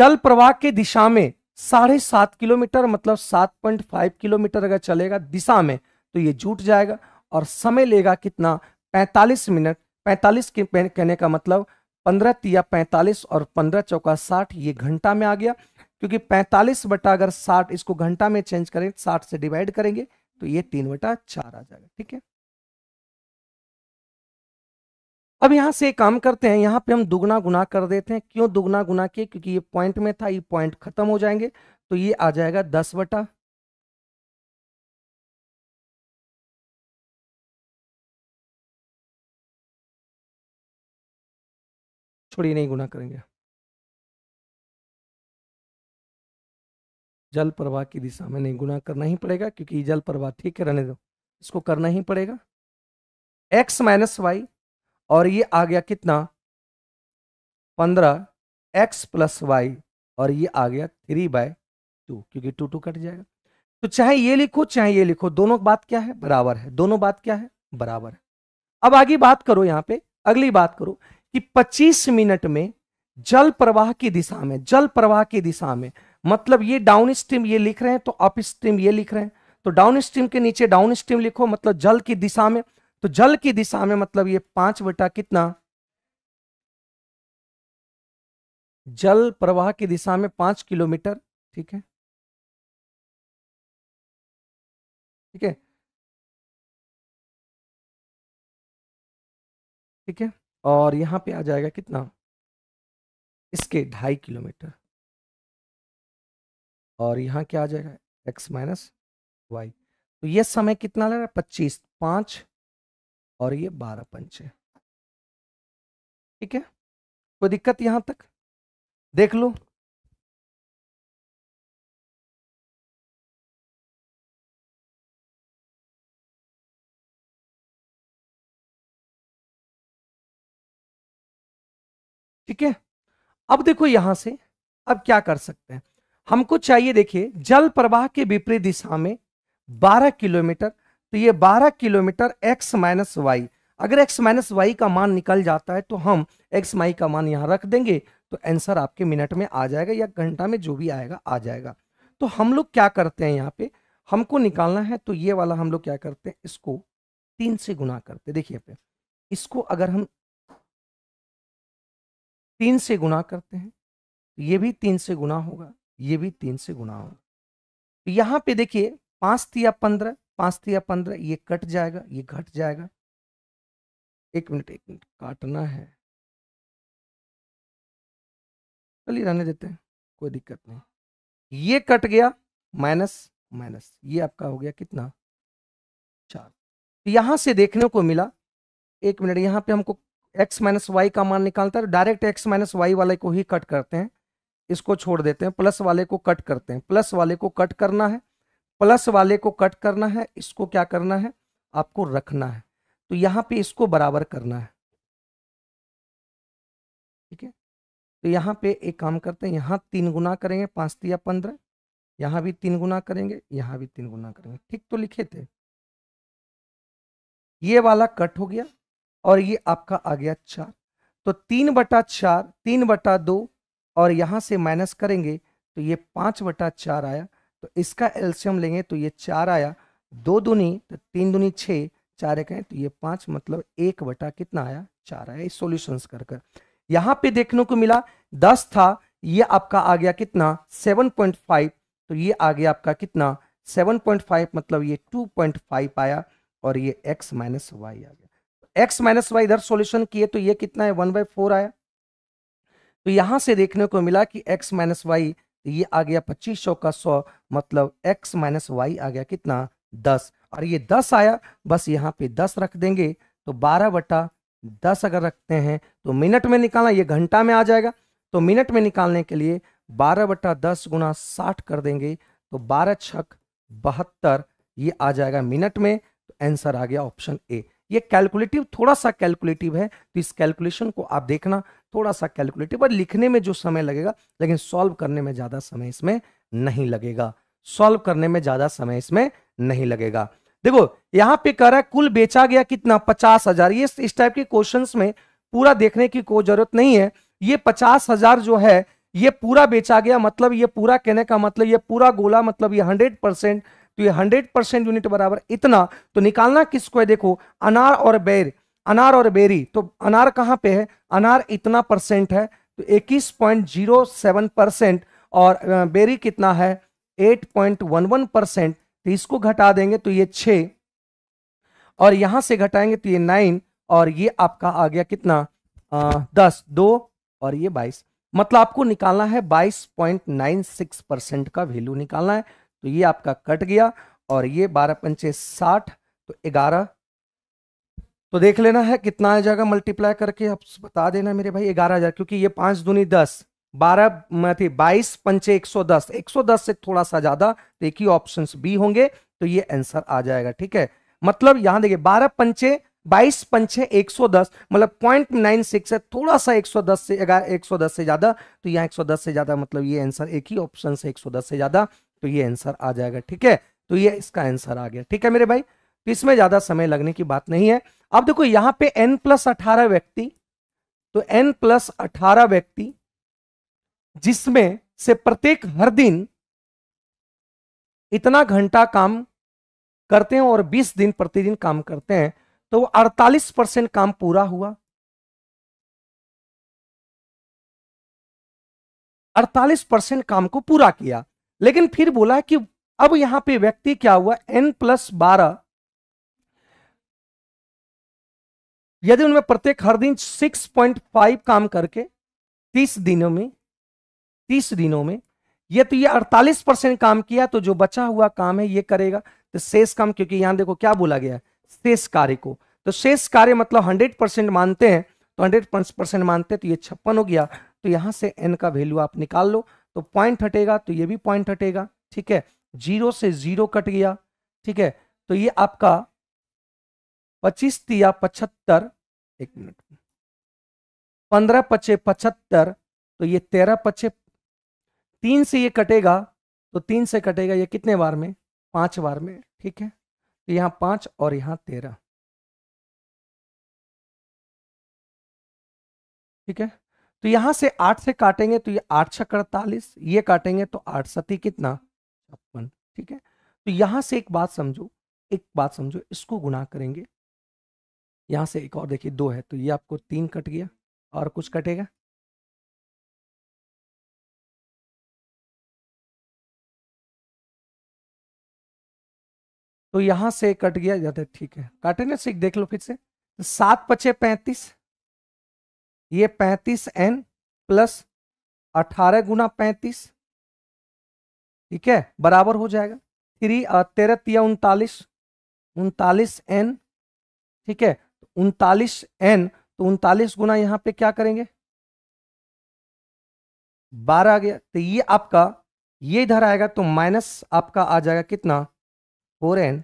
जल प्रवाह के दिशा में साढ़े सात किलोमीटर मतलब सात पॉइंट फाइव किलोमीटर अगर चलेगा दिशा में तो ये जुट जाएगा और समय लेगा कितना पैंतालीस मिनट पैंतालीस के कहने का मतलब पंद्रह तिया पैंतालीस और पंद्रह चौका साठ ये घंटा में आ गया क्योंकि पैंतालीस बटा अगर साठ इसको घंटा में चेंज करें साठ से डिवाइड करेंगे तो ये तीन बटा चार आ जाएगा ठीक है अब यहां से काम करते हैं यहां पे हम दुगना गुना कर देते हैं क्यों दुगना गुना किए क्योंकि ये पॉइंट में था ये पॉइंट खत्म हो जाएंगे तो ये आ जाएगा दस बटा छोड़िए नहीं गुना करेंगे जल प्रवाह की दिशा में नहीं गुना करना ही पड़ेगा क्योंकि जल प्रवाह ठीक है रहने दो इसको करना ही पड़ेगा एक्स माइनस वाई और ये आ गया कितना पंद्रह एक्स प्लस वाई और ये आ गया थ्री बाय टू क्योंकि टू टू कट जाएगा तो चाहे ये लिखो चाहे ये लिखो दोनों बात क्या है बराबर है दोनों बात क्या है बराबर है अब आगे बात करो यहां पे अगली बात करो कि 25 मिनट में जल प्रवाह की दिशा में जल प्रवाह की दिशा में मतलब ये डाउन स्ट्रीम ये लिख रहे हैं तो अप स्ट्रीम ये लिख रहे हैं तो डाउन स्ट्रीम के नीचे डाउन स्ट्रीम लिखो मतलब जल की दिशा में तो जल की दिशा में मतलब ये पांच बटा कितना जल प्रवाह की दिशा में पांच किलोमीटर ठीक है ठीक है ठीक है और यहां पे आ जाएगा कितना इसके ढाई किलोमीटर और यहां क्या आ जाएगा एक्स माइनस वाई तो ये समय कितना लग रहा है पच्चीस पांच और ये बारह पंचे ठीक है कोई दिक्कत यहां तक देख लो ठीक है अब देखो यहां से अब क्या कर सकते हैं हमको चाहिए देखिए जल प्रवाह के विपरीत दिशा में 12 किलोमीटर तो ये 12 किलोमीटर x माइनस वाई अगर x माइनस वाई का मान निकल जाता है तो हम x माई का मान यहाँ रख देंगे तो आंसर आपके मिनट में आ जाएगा या घंटा में जो भी आएगा आ जाएगा तो हम लोग क्या करते हैं यहाँ पे हमको निकालना है तो ये वाला हम लोग क्या करते हैं इसको तीन से गुना करते देखिए पे इसको अगर हम तीन से गुना करते हैं तो ये भी तीन से गुना होगा ये भी तीन से गुना होगा तो यहाँ पे देखिए पांच तिया पंद्रह पाँच या पंद्रह ये कट जाएगा ये घट जाएगा एक मिनट एक मिनट काटना है चलिए रहने देते हैं कोई दिक्कत नहीं ये कट गया माइनस माइनस ये आपका हो गया कितना चार तो यहां से देखने को मिला एक मिनट यहां पे हमको x माइनस वाई का मान निकालता है तो डायरेक्ट x माइनस वाई वाले को ही कट करते हैं इसको छोड़ देते हैं प्लस वाले को कट करते हैं प्लस वाले को कट करना है प्लस वाले को कट करना है इसको क्या करना है आपको रखना है तो यहां पे इसको बराबर करना है ठीक है तो यहां पे एक काम करते हैं यहां तीन गुना करेंगे पांच या पंद्रह यहां भी तीन गुना करेंगे यहां भी तीन गुना करेंगे ठीक तो लिखे थे ये वाला कट हो गया और ये आपका आ गया चार तो तीन बटा चार तीन बटा दो और यहां से माइनस करेंगे तो ये पांच बटा चार आया तो इसका एल्शियम लेंगे तो ये चार आया दो दुनी तो तीन दुनी छः चार एक तो ये पाँच मतलब एक बटा कितना आया चार आया इस सोल्यूशंस कर कर यहाँ पे देखने को मिला दस था ये आपका आ गया कितना सेवन पॉइंट फाइव तो ये आ गया आपका कितना सेवन पॉइंट फाइव मतलब ये टू पॉइंट फाइव आया और ये एक्स माइनस वाई आ गया एक्स माइनस वाई इधर सोल्यूशन किए तो ये कितना है वन बाई फोर आया तो यहाँ से देखने को मिला कि एक्स माइनस वाई ये आ गया पच्चीस सौ का सौ मतलब एक्स माइनस वाई आ गया कितना दस और ये दस आया बस यहाँ पे दस रख देंगे तो बारह बटा दस अगर रखते हैं तो मिनट में निकालना ये घंटा में आ जाएगा तो मिनट में निकालने के लिए बारह बटा दस गुना साठ कर देंगे तो बारह छक बहत्तर ये आ जाएगा मिनट में तो आंसर आ गया ऑप्शन ए ये कैलकुलेटिव थोड़ा सा कैलकुलेटिव है तो इस कैलकुलेशन को आप देखना थोड़ा सा कैलकुलेटिव और लिखने में जो समय लगेगा लेकिन सॉल्व करने में ज़्यादा समय इसमें नहीं लगेगा सॉल्व करने में ज़्यादा समय इसमें नहीं लगेगा देखो यहां पे कह रहा है कुल बेचा गया कितना पचास हजार ये इस टाइप के क्वेश्चन में पूरा देखने की कोई जरूरत नहीं है ये पचास हजार जो है ये पूरा बेचा गया मतलब ये पूरा कहने का मतलब ये पूरा गोला मतलब ये हंड्रेड परसेंट तो ये हंड्रेड परसेंट यूनिट बराबर इतना तो निकालना किसको है देखो अनार और बैर अनार और बेरी तो अनार कहाँ पे है अनार इतना परसेंट है तो 21.07 परसेंट और बेरी कितना है 8.11 परसेंट तो इसको घटा देंगे तो ये छ और यहां से घटाएंगे तो ये नाइन और ये आपका आ गया कितना आ, दस दो और ये बाईस मतलब आपको निकालना है 22.96 परसेंट का वैल्यू निकालना है तो ये आपका कट गया और ये बारह पंचे साठ तो ग्यारह तो देख लेना है कितना आ जाएगा मल्टीप्लाई करके आप बता देना मेरे भाई ग्यारह हजार क्योंकि ये पांच दूनी दस बारह मैं थी बाईस पंचे एक सौ दस एक सौ दस से थोड़ा सा ज्यादा देखिए ऑप्शन बी होंगे तो ये आंसर आ जाएगा ठीक है मतलब यहां देखिए बारह पंचे बाईस पंचे एक सौ दस मतलब पॉइंट नाइन सिक्स है थोड़ा सा एक सौ दस से एक सौ दस से ज्यादा तो यहाँ एक सौ दस से ज्यादा मतलब ये आंसर एक ही ऑप्शन से एक सौ दस से ज्यादा तो ये आंसर आ जाएगा ठीक है तो ये इसका आंसर आ गया ठीक है मेरे भाई तो इसमें ज्यादा समय लगने की बात नहीं है अब देखो यहां पे एन प्लस अठारह व्यक्ति तो एन प्लस अठारह व्यक्ति जिसमें से प्रत्येक हर दिन इतना घंटा काम करते हैं और 20 दिन प्रतिदिन काम करते हैं तो अड़तालीस परसेंट काम पूरा हुआ अड़तालीस परसेंट काम को पूरा किया लेकिन फिर बोला कि अब यहां पे व्यक्ति क्या हुआ एन प्लस बारह यदि उनमें प्रत्येक हर दिन 6.5 काम करके 30 दिनों में 30 दिनों में ये तो ये 48 परसेंट काम किया तो जो बचा हुआ काम है ये करेगा तो शेष काम क्योंकि यहां देखो क्या बोला गया है शेष कार्य को तो शेष कार्य मतलब हंड्रेड परसेंट मानते हैं तो हंड्रेड परसेंट मानते हैं तो ये छप्पन हो गया तो यहां से एन का वैल्यू आप निकाल लो तो पॉइंट हटेगा तो ये भी पॉइंट हटेगा ठीक है जीरो से जीरो कट गया ठीक है तो ये आपका पच्चीस तिया पचहत्तर एक मिनट पंद्रह पचे पचहत्तर तो ये तेरह पचे तीन से ये कटेगा तो तीन से कटेगा ये कितने बार में पांच बार में ठीक है तो यहां पांच और यहां तेरह ठीक है तो यहां से आठ से काटेंगे तो ये आठ छः अड़तालीस ये काटेंगे तो आठ सती कितना छप्पन ठीक है तो यहां से एक बात समझो एक बात समझो इसको गुणा करेंगे यहाँ से एक और देखिए दो है तो ये आपको तीन कट गया और कुछ कटेगा तो यहां से कट गया जाता है ठीक है काटे ना सीख देख लो फिर से तो सात पचे पैंतीस ये पैंतीस एन प्लस अठारह गुना पैंतीस ठीक है बराबर हो जाएगा थ्री तेरह तिया उनतालीस उनतालीस एन ठीक है तो उनतालीस एन तो उनतालीस गुना यहां पे क्या करेंगे बारह आ गया तो ये आपका ये इधर आएगा तो माइनस आपका आ जाएगा कितना फोर एन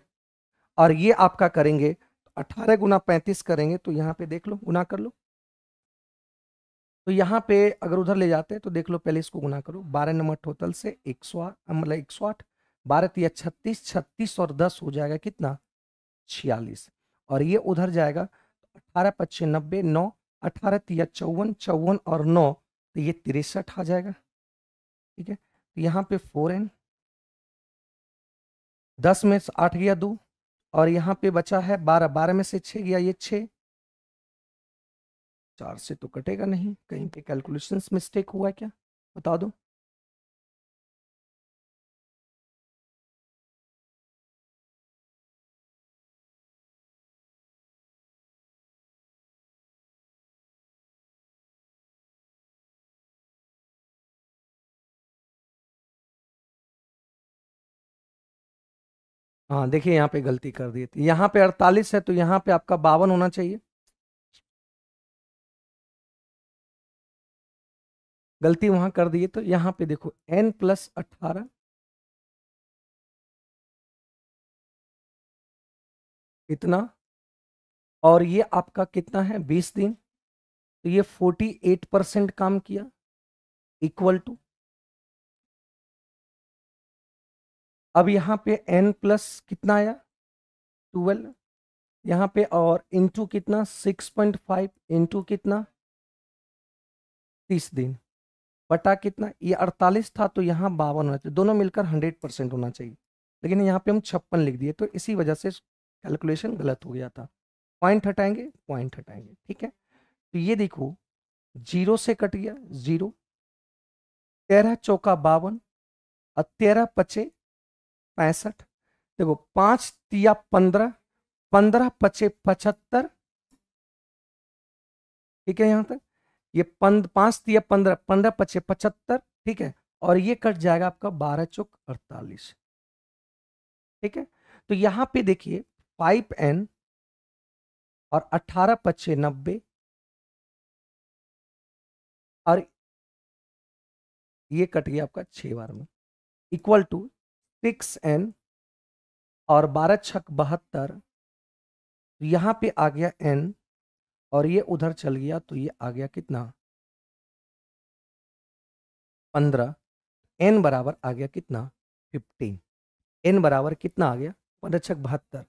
और ये आपका करेंगे अठारह गुना पैंतीस करेंगे तो यहां पे देख लो गुना कर लो तो यहां पे अगर उधर ले जाते हैं तो देख लो पहले इसको गुना करो बारह नंबर टोटल से एक सौ मतलब एक सौ आठ बारह छत्तीस छत्तीस और दस हो जाएगा कितना छियालीस और ये उधर जाएगा अठारह पच्चीस नब्बे नौ अठारह तिया चौवन चौवन और नौ तो ये तिरसठ आ जाएगा ठीक है तो यहाँ पे फोर एन दस में आठ गया दो और यहाँ पे बचा है बारह बारह में से छः गया ये छः चार से तो कटेगा नहीं कहीं पे कैलकुलेशंस मिस्टेक हुआ है क्या बता दो हाँ देखिए यहाँ पे गलती कर दी थी यहाँ पे 48 है तो यहाँ पे आपका बावन होना चाहिए गलती वहां कर दी तो यहाँ पे देखो एन प्लस अठारह इतना और ये आपका कितना है बीस दिन तो ये फोर्टी एट परसेंट काम किया इक्वल टू अब यहाँ पे एन प्लस कितना आया ट्वेल्व यहाँ पे और इंटू कितना सिक्स पॉइंट फाइव इंटू कितना तीस दिन बटा कितना ये अड़तालीस था तो यहाँ बावन होना चाहिए दोनों मिलकर हंड्रेड परसेंट होना चाहिए लेकिन यहाँ पे हम छप्पन लिख दिए तो इसी वजह से कैलकुलेशन गलत हो गया था पॉइंट हटाएंगे पॉइंट हटाएंगे ठीक है तो ये देखो जीरो से कट गया जीरो तेरह चौका बावन और तेरह पचे पैंसठ देखो पांच तिया पंद्रह पंद्रह पचे पचहत्तर ठीक है यहां तक ये पंद पांच तिया पंद्रह पंद्रह पचे पचहत्तर ठीक है और ये कट जाएगा आपका बारह चौक अड़तालीस ठीक है तो यहां पे देखिए फाइव एन और अठारह पच्चे नब्बे और ये कट गया आपका छह बार में इक्वल टू सिक्स एन और बारह छक बहत्तर तो यहाँ पे आ गया एन और ये उधर चल गया तो ये आ गया कितना पंद्रह एन बराबर आ गया कितना फिफ्टीन एन बराबर कितना आ गया पंद्रह छक बहत्तर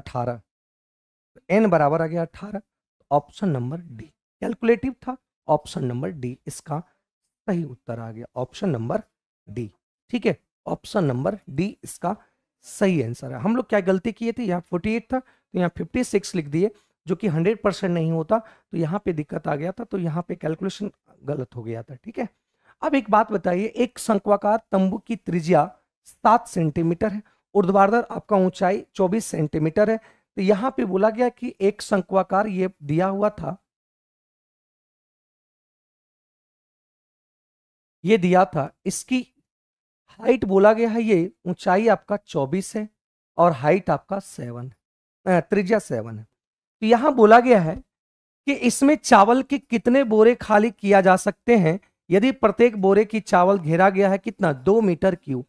अठारह तो एन बराबर आ गया अठारह तो ऑप्शन नंबर डी कैलकुलेटिव था ऑप्शन नंबर डी इसका सही उत्तर आ गया ऑप्शन नंबर डी ठीक है ऑप्शन नंबर डी इसका सही आंसर है हम लोग क्या गलती किए थे यहाँ एट था तो यहाँ सिक्स लिख दिए जो कि हंड्रेड परसेंट नहीं होता तो यहाँ पे दिक्कत आ गया था तो यहाँ पे कैलकुलेशन गलत हो गया था ठीक है अब एक बात बताइए एक संकवाकार तंबू की त्रिज्या सात सेंटीमीटर है उर्ध्वाधर आपका ऊंचाई चौबीस सेंटीमीटर है तो यहाँ पे बोला गया कि एक संकवाकार ये दिया हुआ था ये दिया था इसकी हाइट बोला गया है ये ऊंचाई आपका 24 है और हाइट आपका सेवन त्रिज्या सेवन है तो यहां बोला गया है कि इसमें चावल के कितने बोरे खाली किया जा सकते हैं यदि प्रत्येक बोरे की चावल घेरा गया है कितना दो मीटर क्यू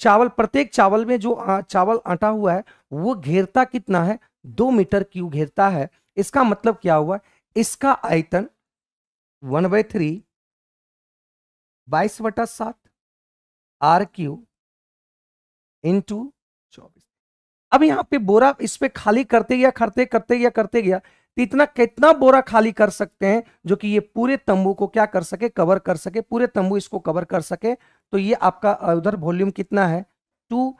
चावल प्रत्येक चावल में जो आ, चावल आटा हुआ है वो घेरता कितना है दो मीटर क्यू घेरता है इसका मतलब क्या हुआ इसका आयतन वन बाय थ्री बाईस बटा सात आर क्यू इंटू चौबीस अब यहाँ पे बोरा इस पे खाली करते गया करते करते गया करते गया तो इतना कितना बोरा खाली कर सकते हैं जो कि ये पूरे तंबू को क्या कर सके कवर कर सके पूरे तंबू इसको कवर कर सके तो ये आपका उधर वॉल्यूम कितना है टू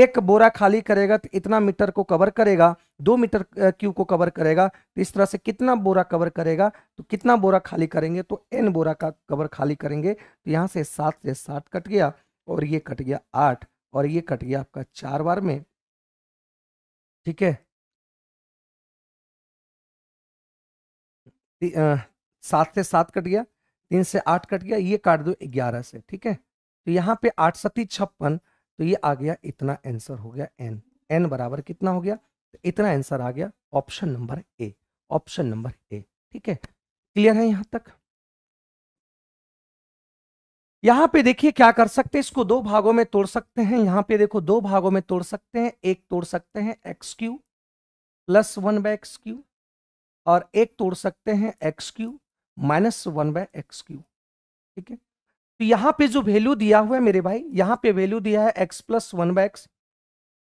एक बोरा खाली करेगा तो इतना मीटर को कवर करेगा दो मीटर क्यू को कवर करेगा तो इस तरह से कितना बोरा कवर करेगा तो कितना बोरा खाली करेंगे तो एन बोरा का कवर खाली करेंगे तो यहाँ से सात से साठ कट गया और ये कट गया आठ और ये कट गया आपका चार बार में ठीक है सात से सात कट गया तीन से आठ कट गया ये काट दो ग्यारह से ठीक है तो यहाँ पे आठ सती छप्पन तो ये आ गया इतना आंसर हो गया एन एन बराबर कितना हो गया तो इतना आंसर आ गया option number A option number A ठीक है क्लियर है यहाँ तक यहां पे देखिए क्या कर सकते हैं इसको दो भागों में तोड़ सकते हैं यहां पे देखो दो भागों में तोड़ सकते हैं एक तोड़ सकते हैं X cube plus one by X cube और एक तोड़ सकते हैं X cube minus one by X cube ठीक है तो यहाँ पे जो वैल्यू दिया हुआ है मेरे भाई यहाँ पे वैल्यू दिया है X plus one by X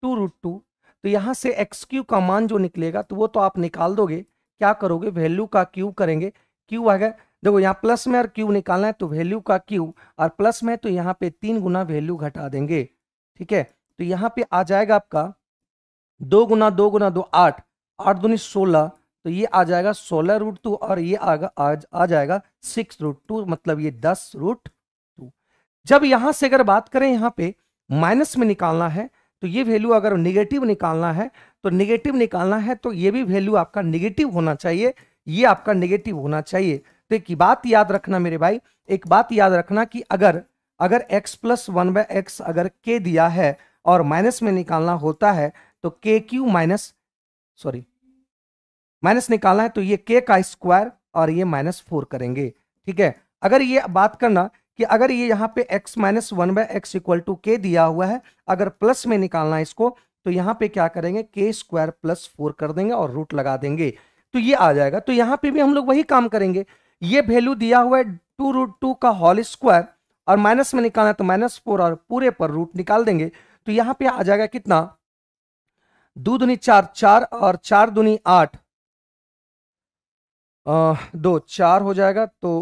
two root two तो यहां से एक्स क्यू का मान जो निकलेगा तो वो तो आप निकाल दोगे क्या करोगे वैल्यू का क्यू करेंगे क्यू आ गया देखो यहाँ प्लस में और क्यू निकालना है तो वैल्यू का क्यू और प्लस में तो यहाँ पे तीन गुना वैल्यू घटा देंगे ठीक है तो यहाँ पे आ जाएगा आपका दो गुना दो गुना दो आठ आठ दूनी सोलह तो ये आ जाएगा सोलह रूट टू और ये आगा आज आ जाएगा सिक्स रूट टू मतलब ये दस रूट टू जब यहाँ से अगर बात करें यहाँ पे माइनस में निकालना है तो ये वैल्यू अगर निगेटिव निकालना है तो निगेटिव निकालना है तो ये भी वैल्यू आपका निगेटिव होना चाहिए ये आपका निगेटिव होना चाहिए तो एक बात याद रखना मेरे भाई एक बात याद रखना कि अगर अगर x plus one by X अगर k दिया है और माइनस में निकालना होता है तो के क्यू माइनस सॉरी माइनस निकालना है तो ये के का स्क्वायर और ये माइनस फोर करेंगे ठीक है अगर ये बात करना कि अगर ये यहाँ पे x minus one by X equal to के दिया हुआ है अगर प्लस में निकालना है इसको तो यहाँ पे क्या करेंगे के स्क्वायर प्लस फोर कर देंगे और रूट लगा देंगे तो ये आ जाएगा तो यहाँ पे भी हम लोग वही काम करेंगे ये वैल्यू दिया हुआ है टू रूट टू का होल स्क्वायर और माइनस में निकालना है तो माइनस फोर और पूरे पर रूट निकाल देंगे तो यहां पे आ जाएगा कितना दो दुनी चार चार और चार दुनी आठ दो चार हो जाएगा तो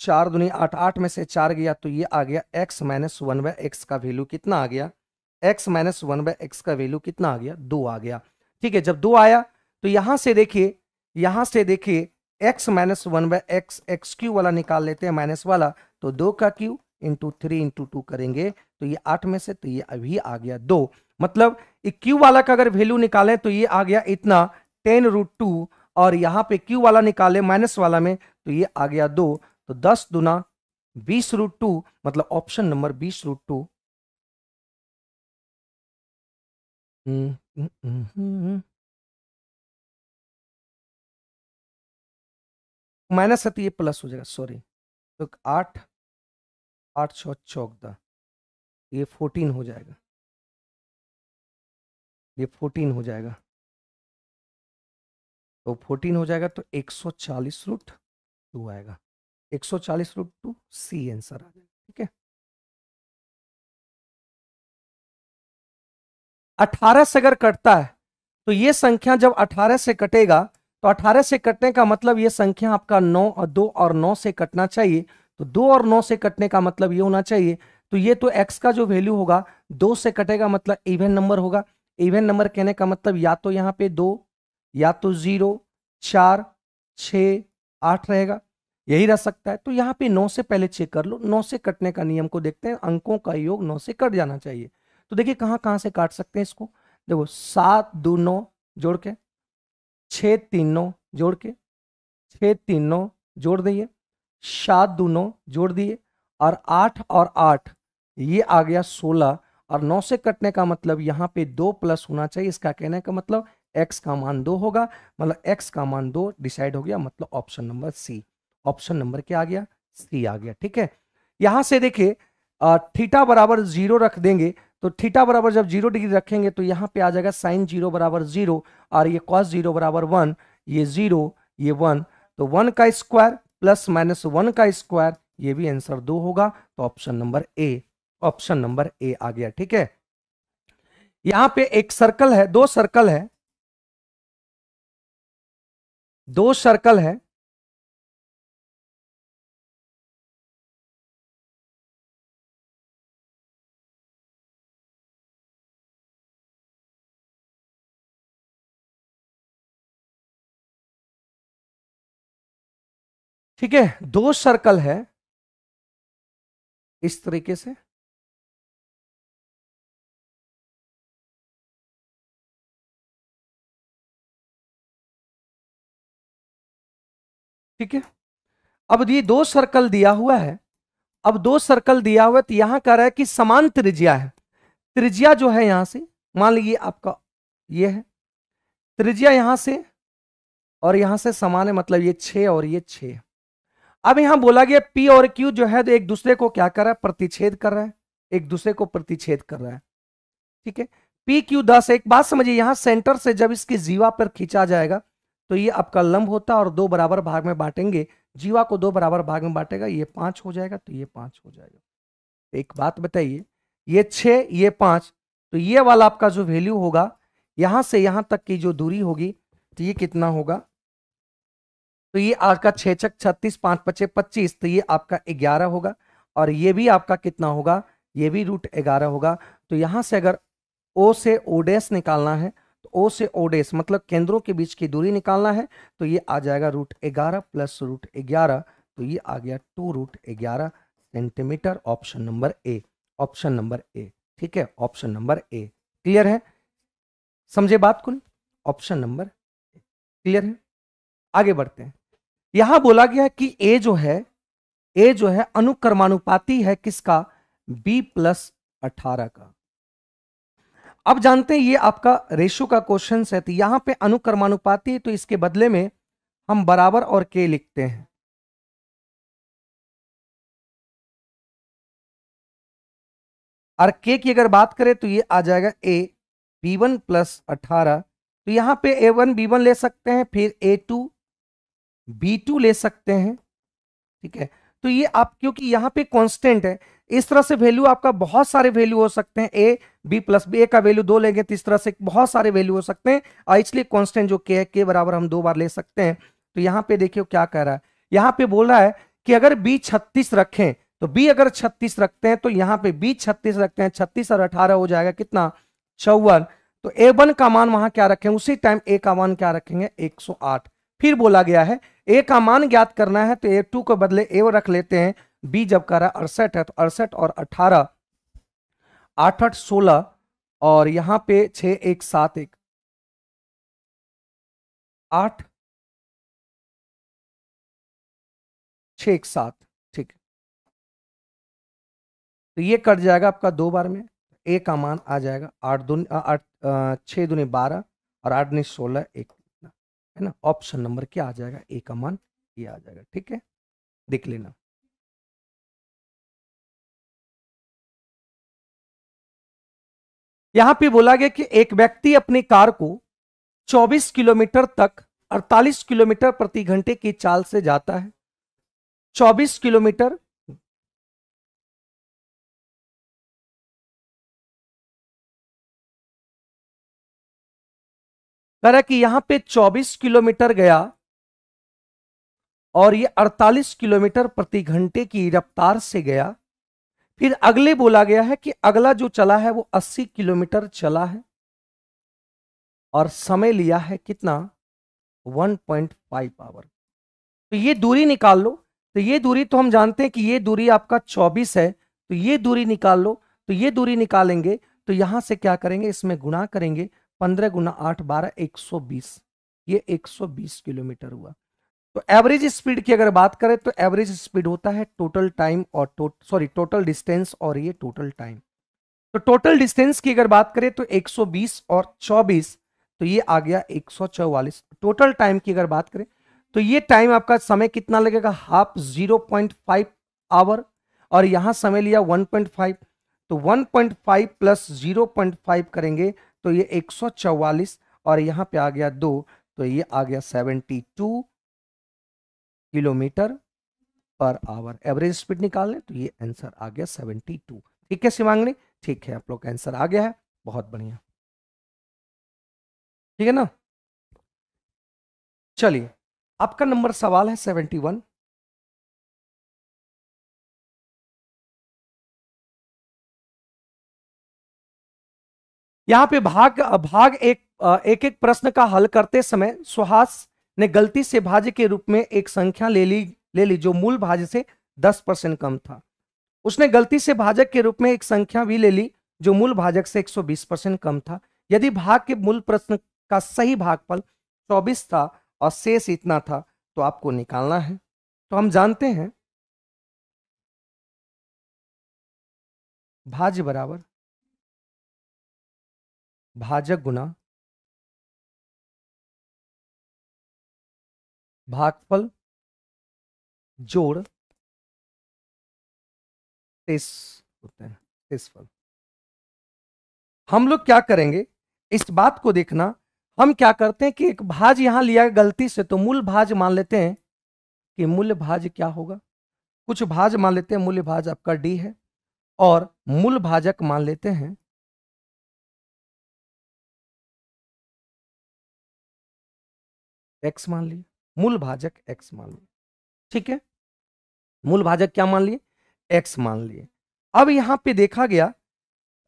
चार दुनी आठ आठ में से चार गया तो ये आ गया X minus one by X का वैल्यू कितना आ गया X minus one by X का वैल्यू कितना आ गया दो आ गया ठीक है जब दो आया तो यहां से देखिए यहां से देखिए X minus one by X X cube वाला निकाल लेते हैं माइनस वाला तो दो का cube into three into two करेंगे तो ये आठ में से तो ये अभी आ गया दो मतलब क्यू वाला का अगर वैल्यू निकालें तो ये आ गया इतना टेन रूट टू और यहाँ पे क्यू वाला निकाले माइनस वाला में तो ये आ गया दो तो दस दुना बीस रूट टू मतलब ऑप्शन नंबर बीस रूट टू माइनस है तो ये प्लस हो जाएगा सॉरी तो आठ आठ छः चौदह ये फोर्टीन हो जाएगा ये फोर्टीन हो जाएगा तो फोर्टीन हो जाएगा तो एक सौ चालीस रूट टू आएगा एक सौ चालीस रूट टू सी आंसर आ जाएगा ठीक है अठारह से अगर कटता है तो ये संख्या जब अठारह से कटेगा तो 18 से कटने का मतलब ये संख्या आपका 9 और 2 और 9 से कटना चाहिए तो 2 और 9 से कटने का मतलब ये होना चाहिए तो ये तो x का जो वैल्यू होगा 2 से कटेगा मतलब इवेंट नंबर होगा इवेंट नंबर कहने का मतलब या तो यहाँ पे दो या तो जीरो चार छ आठ रहेगा यही रह सकता है तो यहाँ पे नौ से पहले चेक कर लो नौ से कटने का नियम को देखते हैं अंकों का योग नौ से कट जाना चाहिए तो देखिए कहाँ कहाँ से काट सकते हैं इसको देखो सात दो नौ जोड़ के छः तीन नौ जोड़ के छः तीन नौ जोड़ दिए सात दो नौ जोड़ दिए और आठ और आठ ये आ गया सोलह और नौ से कटने का मतलब यहाँ पे दो प्लस होना चाहिए इसका कहने का मतलब एक्स का मान दो होगा मतलब एक्स का मान दो डिसाइड हो गया मतलब option number C option number क्या आ गया सी आ गया ठीक है यहां से देखिए थीटा बराबर जीरो रख देंगे तो थीटा बराबर जब जीरो डिग्री रखेंगे तो यहाँ पे आ जाएगा साइन जीरो बराबर जीरो और ये कॉस जीरो बराबर वन ये जीरो ये वन तो वन का स्क्वायर प्लस माइनस वन का स्क्वायर ये भी आंसर दो होगा तो option number A option number A आ गया ठीक है यहां पे एक सर्कल है दो सर्कल है दो सर्कल है ठीक है दो सर्कल है इस तरीके से ठीक है अब ये दो सर्कल दिया हुआ है अब दो सर्कल दिया हुआ है तो यहां कह रहा है कि समान त्रिज्या है त्रिज्या जो है यहां से मान लीजिए आपका ये है त्रिज्या यहां से और यहां से समान है मतलब ये छे और ये छे है अब यहां बोला गया पी और क्यू जो है तो एक दूसरे को क्या कर रहा है प्रतिच्छेद कर रहा है एक दूसरे को प्रतिच्छेद कर रहा है ठीक है पी क्यू दस एक बात समझिए यहां सेंटर से जब इसकी जीवा पर खींचा जाएगा तो ये आपका लंब होता है और दो बराबर भाग में बांटेंगे जीवा को दो बराबर भाग में बांटेगा ये पांच हो जाएगा तो ये पांच हो जाएगा तो एक बात बताइए ये छ ये पांच तो ये वाला आपका जो वैल्यू होगा यहां से यहां तक की जो दूरी होगी तो ये कितना होगा तो ये आपका छह छक छत्तीस पांच पचे पच्चीस तो ये आपका ग्यारह होगा और ये भी आपका कितना होगा ये भी रूट ग्यारह होगा तो यहां से अगर ओ से ओडेस निकालना है तो ओ से ओडेस मतलब केंद्रों के बीच की दूरी निकालना है तो ये आ जाएगा रूट ग्यारह प्लस रूट ग्यारह तो ये आ गया टू रूट ग्यारह centimetre option number A option number A ठीक है ऑप्शन नंबर ए क्लियर है समझे बात कुल ऑप्शन नंबर क्लियर है आगे बढ़ते हैं यहां बोला गया कि ए जो है ए जो है अनुक्रमानुपाती है किसका बी प्लस अठारह का अब जानते हैं ये आपका रेशो का क्वेश्चन है तो यहां पे अनुक्रमानुपाती तो इसके बदले में हम बराबर और के लिखते हैं और के की अगर बात करें तो ये आ जाएगा ए बी वन प्लस अठारह तो यहां पे ए वन बी वन ले सकते हैं फिर ए टू बी टू ले सकते हैं ठीक है तो ये आप क्योंकि यहां पे कांस्टेंट है इस तरह से वैल्यू आपका बहुत सारे वैल्यू हो सकते हैं A B plus B A का वैल्यू दो लेंगे तो इस तरह से बहुत सारे वैल्यू हो सकते हैं और इसलिए कॉन्स्टेंट जो के है के बराबर हम दो बार ले सकते हैं तो यहां पर देखिए क्या कह रहा है यहां पर बोल रहा है कि अगर बी छत्तीस रखें तो बी अगर छत्तीस रखते हैं तो यहां पर बी छत्तीस रखते हैं छत्तीस और अठारह हो जाएगा कितना चौवन तो ए वन का मान वहां क्या रखें उसी टाइम ए का मान क्या रखेंगे 108 फिर बोला गया है ए का मान ज्ञात करना है तो ए टू के बदले ए रख लेते हैं बी जब कर रहा है अड़सठ है तो अड़सठ और अठारह आठ आठ सोलह और यहां पे छ एक सात एक आठ छ एक सात ठीक तो ये कट जाएगा आपका दो बार में ए का मान आ जाएगा आठ दुनिया आठ छः बारह और आठ नहीं सोलह एक है ना ऑप्शन नंबर क्या आ जाएगा ए का मान ये आ जाएगा ठीक है देख लेना यहां पे बोला गया कि एक व्यक्ति अपनी कार को 24 किलोमीटर तक 48 किलोमीटर प्रति घंटे की चाल से जाता है 24 किलोमीटर कह रहा कि यहां पे 24 किलोमीटर गया और ये 48 किलोमीटर प्रति घंटे की रफ्तार से गया फिर अगले बोला गया है कि अगला जो चला है वो 80 किलोमीटर चला है और समय लिया है कितना 1.5 आवर तो ये दूरी निकाल लो तो ये दूरी तो हम जानते हैं कि ये दूरी आपका 24 है तो ये दूरी निकाल लो तो ये दूरी निकालेंगे तो यहां से क्या करेंगे इसमें गुणा करेंगे पंद्रह गुना आठ बारह एक सौ बीस ये एक सौ बीस किलोमीटर हुआ तो एवरेज स्पीड की अगर बात करें तो एवरेज स्पीड होता है टोटल टाइम और टो, सॉरी टोटल डिस्टेंस और ये टोटल टाइम तो टोटल डिस्टेंस की अगर बात करें तो 120 और 24 तो ये आ गया एक टोटल टाइम की अगर बात करें तो ये टाइम आपका समय कितना लगेगा हाफ 0.5 आवर और यहां समय लिया 1.5 तो 1.5 प्लस फाइव करेंगे तो ये 144 और यहाँ पे आ गया दो तो ये आ गया 72 kilometre per hour average speed निकाल लें तो ये आंसर आ गया 72 ठीक है शिवांगनी ठीक है आप लोग का आंसर आ गया है बहुत बढ़िया ठीक है ना चलिए आपका नंबर सवाल है वन यहाँ पे भाग भाग एक एक एक प्रश्न का हल करते समय सुहास ने गलती से भाज्य के रूप में एक संख्या ले ली ले ली जो मूल भाज्य से दस परसेंट कम था उसने गलती से भाजक के रूप में एक संख्या भी ले ली जो मूल भाजक से 120 परसेंट कम था यदि भाग के मूल प्रश्न का सही भागफल 24 था और शेष इतना था तो आपको निकालना है तो हम जानते हैं भाज्य बराबर भाजक गुना भागफल जोड़ तेस होते हैं तेसफल हम लोग क्या करेंगे इस बात को देखना हम क्या करते हैं कि एक भाज यहां लिया गलती से तो मूल भाज मान लेते हैं कि मूल्य भाज क्या होगा कुछ भाज मान लेते हैं मूल्य भाज आपका डी है और मूल भाजक मान लेते हैं एक्स मान लिए मूल भाजक एक्स मान लिए ठीक है मूल भाजक क्या मान लिए एक्स मान लिए अब यहां पे देखा गया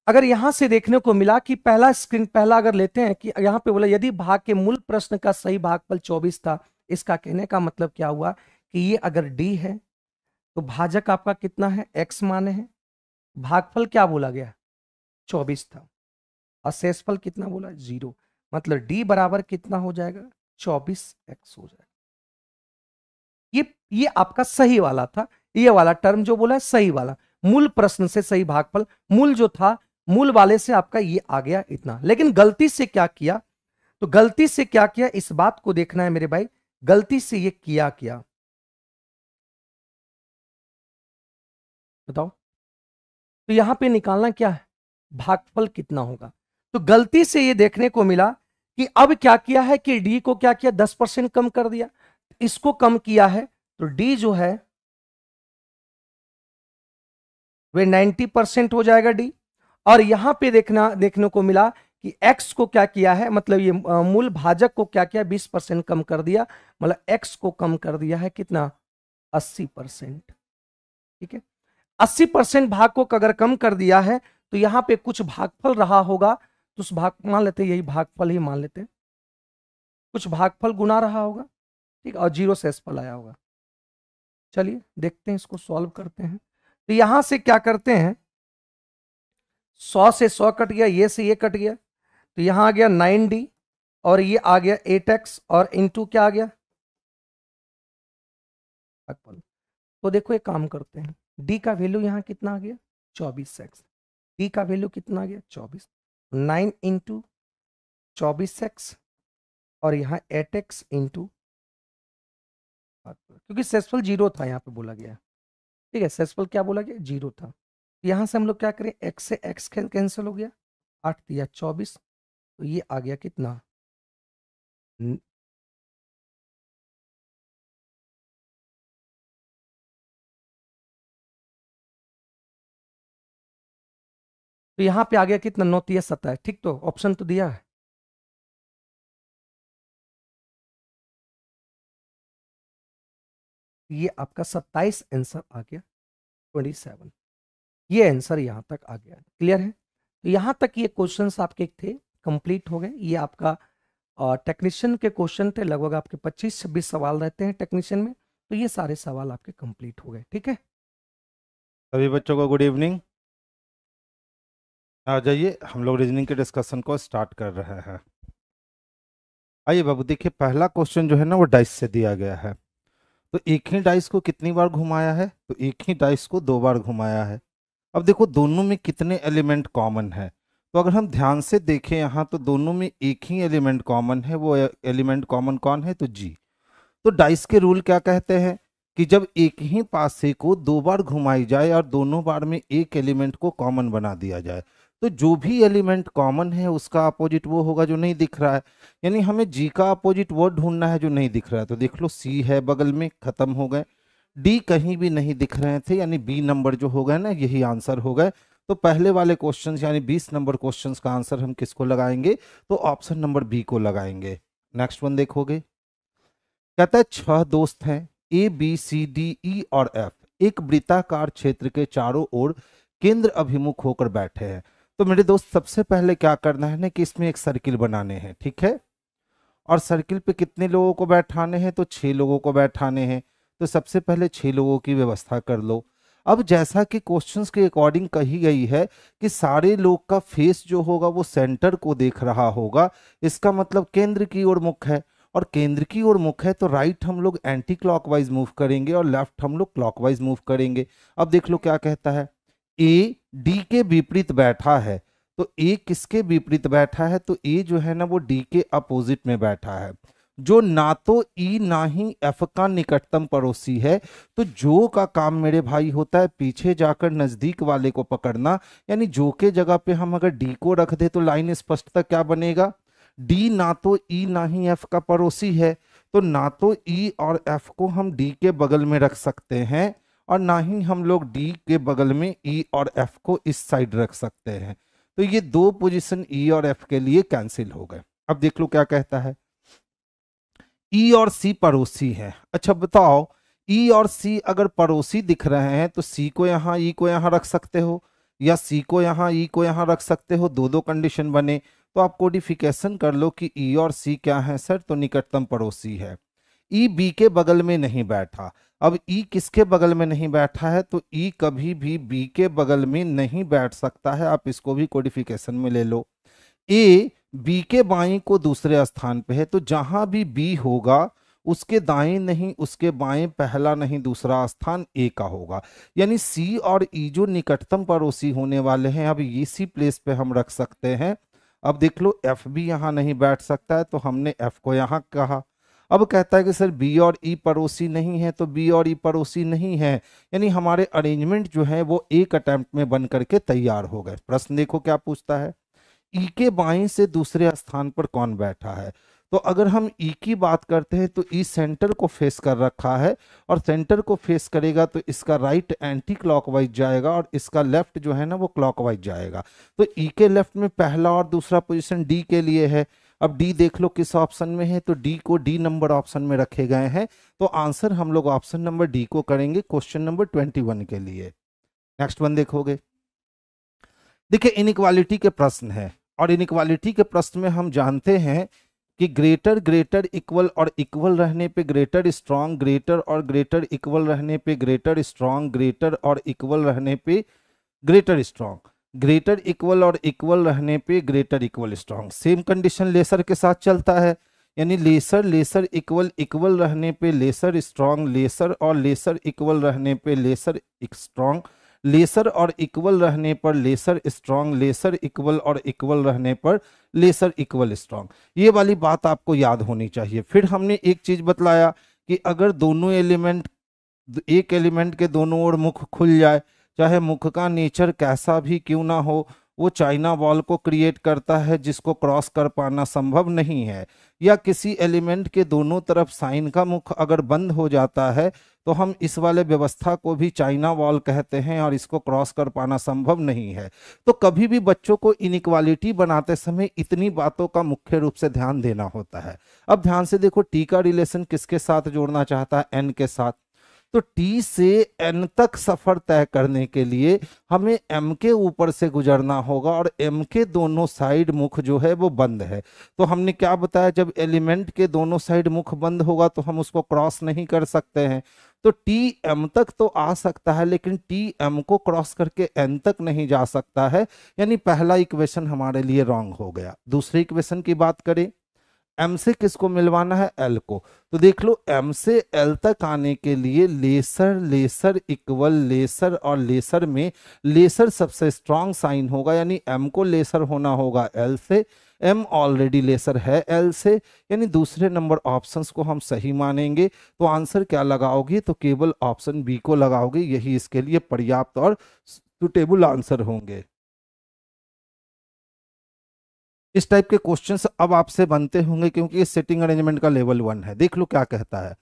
अगर यहां से देखने को मिला कि पहला स्क्रीन पहला अगर लेते हैं कि यहां पे बोला यदि भाग के मूल प्रश्न का सही भाग फल चौबीस था इसका कहने का मतलब क्या हुआ कि ये अगर डी है तो भाजक आपका कितना है एक्स माने है भागफल क्या बोला गया 24 था और शेषफल कितना बोला जीरो मतलब डी बराबर कितना हो जाएगा चौबीस एक्स हो जाएगा ये ये आपका सही वाला था ये वाला टर्म जो बोला है सही वाला मूल प्रश्न से सही भागफल मूल जो था मूल वाले से आपका ये आ गया इतना लेकिन गलती से क्या किया तो गलती से क्या किया इस बात को देखना है मेरे भाई गलती से ये किया क्या बताओ तो यहां पे निकालना क्या है भागफल कितना होगा तो गलती से ये देखने को मिला कि अब क्या किया है कि डी को क्या किया दस परसेंट कम कर दिया इसको कम किया है तो डी जो है वे नाइनटी परसेंट हो जाएगा डी और यहां पे देखना देखने को मिला कि एक्स को क्या किया है मतलब ये मूल भाजक को क्या किया बीस परसेंट कम कर दिया मतलब एक्स को कम कर दिया है कितना अस्सी परसेंट ठीक है अस्सी परसेंट भाग को अगर कम कर दिया है तो यहां पे कुछ भागफल रहा होगा तो उस भाग मान लेते यही भागफल ही मान लेते कुछ भागफल गुना रहा होगा ठीक और जीरो से एसफल आया होगा चलिए देखते हैं इसको सॉल्व करते हैं तो यहां से क्या करते हैं सौ से सौ कट गया ये से ये कट गया तो यहां आ गया नाइन डी और ये आ गया एट एक्स और इनटू क्या आ गया तो देखो ये काम करते हैं डी का वैल्यू यहाँ कितना आ गया चौबीस एक्स डी का वैल्यू कितना आ गया चौबीस नाइन इंटू चौबीस एक्स और यहाँ एट एक्स इंटू क्योंकि सेसफल जीरो था यहाँ पे बोला गया ठीक है सेसफल क्या बोला गया जीरो था तो यहाँ से हम लोग क्या करें एक्स से एक्स कैंसिल हो गया आठ दिया चौबीस तो ये आ गया कितना तो यहां पे आ गया कितना नौ तीस सत्ताईस ठीक तो ऑप्शन तो दिया है ये आपका सत्ताईस आंसर आ गया ट्वेंटी सेवन ये आंसर यहां तक आ गया क्लियर है तो यहां तक ये क्वेश्चन आपके थे कंप्लीट हो गए ये आपका टेक्नीशियन के क्वेश्चन थे लगभग आपके 25-26 सवाल रहते हैं टेक्नीशियन में तो ये सारे सवाल आपके कंप्लीट हो गए ठीक है सभी बच्चों को गुड इवनिंग आ जाइए हम लोग रीजनिंग के डिस्कशन को स्टार्ट कर रहे हैं आइए बाबू देखिए पहला क्वेश्चन जो है ना वो डाइस से दिया गया है तो एक ही डाइस को कितनी बार घुमाया है तो एक ही डाइस को दो बार घुमाया है अब देखो दोनों में कितने एलिमेंट कॉमन है तो अगर हम ध्यान से देखें यहाँ तो दोनों में एक ही एलिमेंट कॉमन है वो एलिमेंट कॉमन कौन है तो जी तो डाइस के रूल क्या कहते हैं कि जब एक ही पासे को दो बार घुमाई जाए और दोनों बार में एक एलिमेंट को कॉमन बना दिया जाए तो जो भी एलिमेंट कॉमन है उसका अपोजिट वो होगा जो नहीं दिख रहा है यानी हमें जी का अपोजिट वो ढूंढना है जो नहीं दिख रहा है तो देख लो सी है बगल में ख़त्म हो गए डी कहीं भी नहीं दिख रहे थे यानी बी नंबर जो हो गए ना यही आंसर हो गए तो पहले वाले क्वेश्चन यानी बीस नंबर क्वेश्चन का आंसर हम किसको लगाएंगे तो ऑप्शन नंबर बी को लगाएंगे नेक्स्ट वन देखोगे कहता है छह दोस्त हैं ए बी सी डी ई और एफ एक वृत्ताकार क्षेत्र के चारों ओर केंद्र अभिमुख होकर बैठे हैं तो मेरे दोस्त सबसे पहले क्या करना है ना कि इसमें एक सर्किल बनाने हैं ठीक है और सर्किल पे कितने लोगों को बैठाने हैं तो छः लोगों को बैठाने हैं तो सबसे पहले छः लोगों की व्यवस्था कर लो अब जैसा कि क्वेश्चंस के अकॉर्डिंग कही गई है कि सारे लोग का फेस जो होगा वो सेंटर को देख रहा होगा इसका मतलब केंद्र की ओर मुख है और केंद्र की ओर मुख है तो राइट हम लोग एंटी क्लॉकवाइज मूव करेंगे और लेफ्ट हम लोग क्लॉकवाइज मूव करेंगे अब देख लो क्या कहता है ए डी के विपरीत बैठा है तो ए किसके विपरीत बैठा है तो ए जो है ना वो डी के अपोजिट में बैठा है जो ना तो ई e, ना ही एफ का निकटतम पड़ोसी है तो जो का काम मेरे भाई होता है पीछे जाकर नज़दीक वाले को पकड़ना यानी जो के जगह पे हम अगर डी को रख दे तो लाइन स्पष्टता क्या बनेगा डी ना तो ई e, ना ही एफ का पड़ोसी है तो ना तो ई e और एफ को हम डी के बगल में रख सकते हैं और ना ही हम लोग डी के बगल में ई e और एफ को इस साइड रख सकते हैं तो ये दो पोजीशन ई e और एफ के लिए कैंसिल हो गए अब देख लो क्या कहता है ई e और सी पड़ोसी है अच्छा बताओ ई e और सी अगर पड़ोसी दिख रहे हैं तो सी को यहाँ ई e को यहाँ रख सकते हो या सी को यहाँ ई e को यहाँ रख सकते हो दो दो कंडीशन बने तो आप कोडिफिकेशन कर लो कि ई e और सी क्या है सर तो निकटतम पड़ोसी है ई बी के बगल में नहीं बैठा अब ई किसके बगल में नहीं बैठा है तो ई कभी भी बी के बगल में नहीं बैठ सकता है आप इसको भी कोडिफिकेशन में ले लो ए बी के बाई को दूसरे स्थान पे है तो जहां भी बी होगा उसके दाएं नहीं उसके बाएं पहला नहीं दूसरा स्थान ए का होगा यानी सी और ई e जो निकटतम पड़ोसी होने वाले हैं अब इसी प्लेस पे हम रख सकते हैं अब देख लो एफ भी यहाँ नहीं बैठ सकता है तो हमने एफ को यहाँ कहा अब कहता है कि सर बी और ई e पड़ोसी नहीं है तो बी और ई e पड़ोसी नहीं है यानी हमारे अरेंजमेंट जो है वो एक अटैम्प्ट में बन करके तैयार हो गए प्रश्न देखो क्या पूछता है ई के बाई से दूसरे स्थान पर कौन बैठा है तो अगर हम ई की बात करते हैं तो ई सेंटर को फेस कर रखा है और सेंटर को फेस करेगा तो इसका राइट एंटी क्लॉकवाइज जाएगा और इसका लेफ्ट जो है ना वो क्लॉकवाइज जाएगा तो ई के लेफ्ट में पहला और दूसरा पोजीशन डी के लिए है अब डी देख लो किस ऑप्शन में है तो डी को डी नंबर ऑप्शन में रखे गए हैं तो आंसर हम लोग ऑप्शन नंबर डी को करेंगे क्वेश्चन नंबर ट्वेंटी वन के लिए नेक्स्ट वन देखोगे देखिए इनक्वालिटी के प्रश्न है और इनक्वालिटी के प्रश्न में हम जानते हैं कि ग्रेटर ग्रेटर इक्वल और इक्वल रहने पे ग्रेटर स्ट्रांग ग्रेटर और ग्रेटर इक्वल रहने पे ग्रेटर स्ट्रांग ग्रेटर और इक्वल रहने पे ग्रेटर स्ट्रांग ग्रेटर इक्वल और इक्वल रहने पे greater equal strong same condition lesser के साथ चलता है यानी लेसर लेसर इक्वल इक्वल रहने पे लेसर स्ट्रांग लेसर और लेसर इक्वल रहने पे लेसर स्ट्रांग लेसर और इक्वल रहने पर लेसर स्ट्रांग लेसर इक्वल और इक्वल रहने पर लेसर इक्वल स्ट्रांग ये वाली बात आपको याद होनी चाहिए फिर हमने एक चीज़ बतलाया कि अगर दोनों एलिमेंट एक एलिमेंट के दोनों ओर मुख खुल जाए चाहे मुख का नेचर कैसा भी क्यों ना हो वो चाइना वॉल को क्रिएट करता है जिसको क्रॉस कर पाना संभव नहीं है या किसी एलिमेंट के दोनों तरफ साइन का मुख अगर बंद हो जाता है तो हम इस वाले व्यवस्था को भी चाइना वॉल कहते हैं और इसको क्रॉस कर पाना संभव नहीं है तो कभी भी बच्चों को इनक्वालिटी बनाते समय इतनी बातों का मुख्य रूप से ध्यान देना होता है अब ध्यान से देखो टी का रिलेशन किसके साथ जोड़ना चाहता है एन के साथ तो टी से एन तक सफर तय करने के लिए हमें एम के ऊपर से गुजरना होगा और एम के दोनों साइड मुख जो है वो बंद है तो हमने क्या बताया जब एलिमेंट के दोनों साइड मुख बंद होगा तो हम उसको क्रॉस नहीं कर सकते हैं तो टी एम तक तो आ सकता है लेकिन टी एम को क्रॉस करके एन तक नहीं जा सकता है यानी पहला इक्वेशन हमारे लिए रॉन्ग हो गया दूसरे इक्वेशन की बात करें एम से किसको मिलवाना है एल को तो देख लो एम से एल तक आने के लिए लेसर लेसर इक्वल लेसर और लेसर में लेसर सबसे स्ट्रांग साइन होगा यानी एम को लेसर होना होगा एल से एम ऑलरेडी लेसर है एल से यानी दूसरे नंबर ऑप्शंस को हम सही मानेंगे तो आंसर क्या लगाओगे तो केवल ऑप्शन बी को लगाओगे यही इसके लिए पर्याप्त और सुटेबल आंसर होंगे इस टाइप के क्वेश्चन अब आपसे बनते होंगे क्योंकि ये सेटिंग अरेंजमेंट का लेवल वन है देख लो क्या कहता है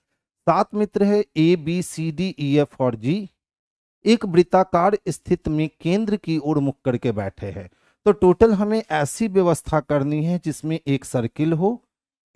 सात मित्र है A B C D E F और जी एक वृत्ताकार स्थित में केंद्र की ओर मुख करके बैठे हैं तो टोटल हमें ऐसी व्यवस्था करनी है जिसमें एक सर्किल हो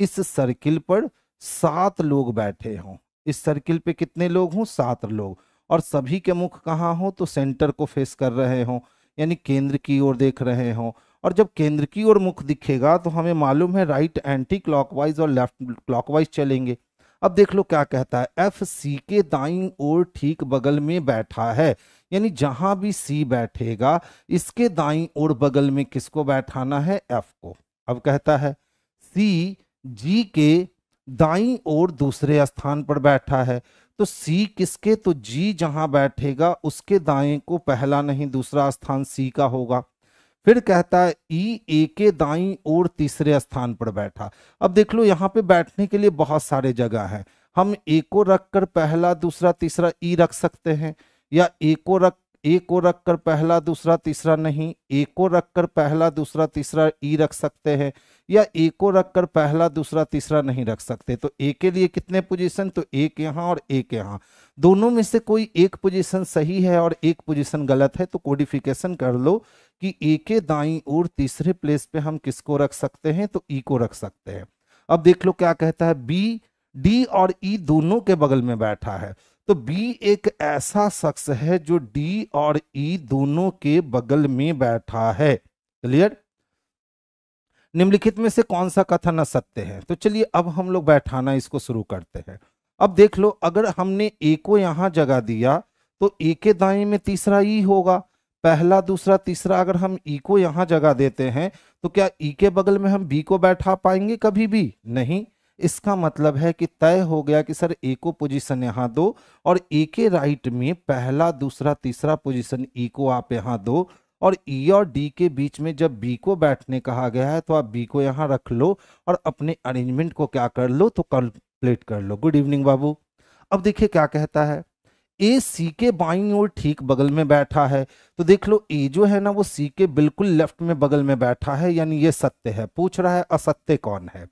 इस सर्किल पर सात लोग बैठे हों इस सर्किल पे कितने लोग हों सात लोग और सभी के मुख कहाँ हो तो सेंटर को फेस कर रहे हों यानी केंद्र की ओर देख रहे हों और जब केंद्र की ओर मुख दिखेगा तो हमें मालूम है राइट एंटी क्लॉकवाइज और लेफ्ट क्लॉकवाइज चलेंगे अब देख लो क्या कहता है एफ सी के दाई ओर ठीक बगल में बैठा है यानी जहां भी सी बैठेगा इसके दाई ओर बगल में किसको बैठाना है एफ को अब कहता है सी जी के दाई ओर दूसरे स्थान पर बैठा है तो सी किसके तो जी जहां बैठेगा उसके दाएं को पहला नहीं दूसरा स्थान सी का होगा फिर कहता है ई ए के दाई और तीसरे स्थान पर बैठा अब देख लो यहाँ पे बैठने के लिए बहुत सारे जगह है हम ए को रख कर पहला दूसरा तीसरा ई रख सकते हैं या ए को रख ए को रखकर पहला दूसरा तीसरा नहीं ए को रखकर पहला दूसरा तीसरा ई रख सकते हैं या एक को रखकर पहला दूसरा तीसरा नहीं रख सकते तो ए के लिए कितने पोजीशन तो एक यहाँ और एक यहाँ दोनों में से कोई एक पोजीशन सही है और एक पोजीशन गलत है तो कोडिफिकेशन कर लो कि ए के दाई और तीसरे प्लेस पे हम किसको रख सकते हैं तो ई को रख सकते हैं अब देख लो क्या कहता है बी डी और ई दोनों के बगल में बैठा है तो बी एक ऐसा शख्स है जो डी और ई e दोनों के बगल में बैठा है क्लियर निम्नलिखित में से कौन सा कथन असत्य है तो चलिए अब हम लोग बैठाना इसको शुरू करते हैं अब देख लो अगर हमने ए को यहाँ जगह दिया तो ए के दाएं में तीसरा ई e होगा पहला दूसरा तीसरा अगर हम ई e को यहां जगह देते हैं तो क्या ई e के बगल में हम बी को बैठा पाएंगे कभी भी नहीं इसका मतलब है कि तय हो गया कि सर एको पोजीशन यहाँ दो और ए के राइट में पहला दूसरा तीसरा पोजीशन ई को आप यहाँ दो और ई e और डी के बीच में जब बी को बैठने कहा गया है तो आप बी को यहाँ रख लो और अपने अरेंजमेंट को क्या कर लो तो कंप्लीट कर लो गुड इवनिंग बाबू अब देखिए क्या कहता है ए सी के बाई और ठीक बगल में बैठा है तो देख लो ए जो है ना वो सी के बिल्कुल लेफ्ट में बगल में बैठा है यानी ये सत्य है पूछ रहा है असत्य कौन है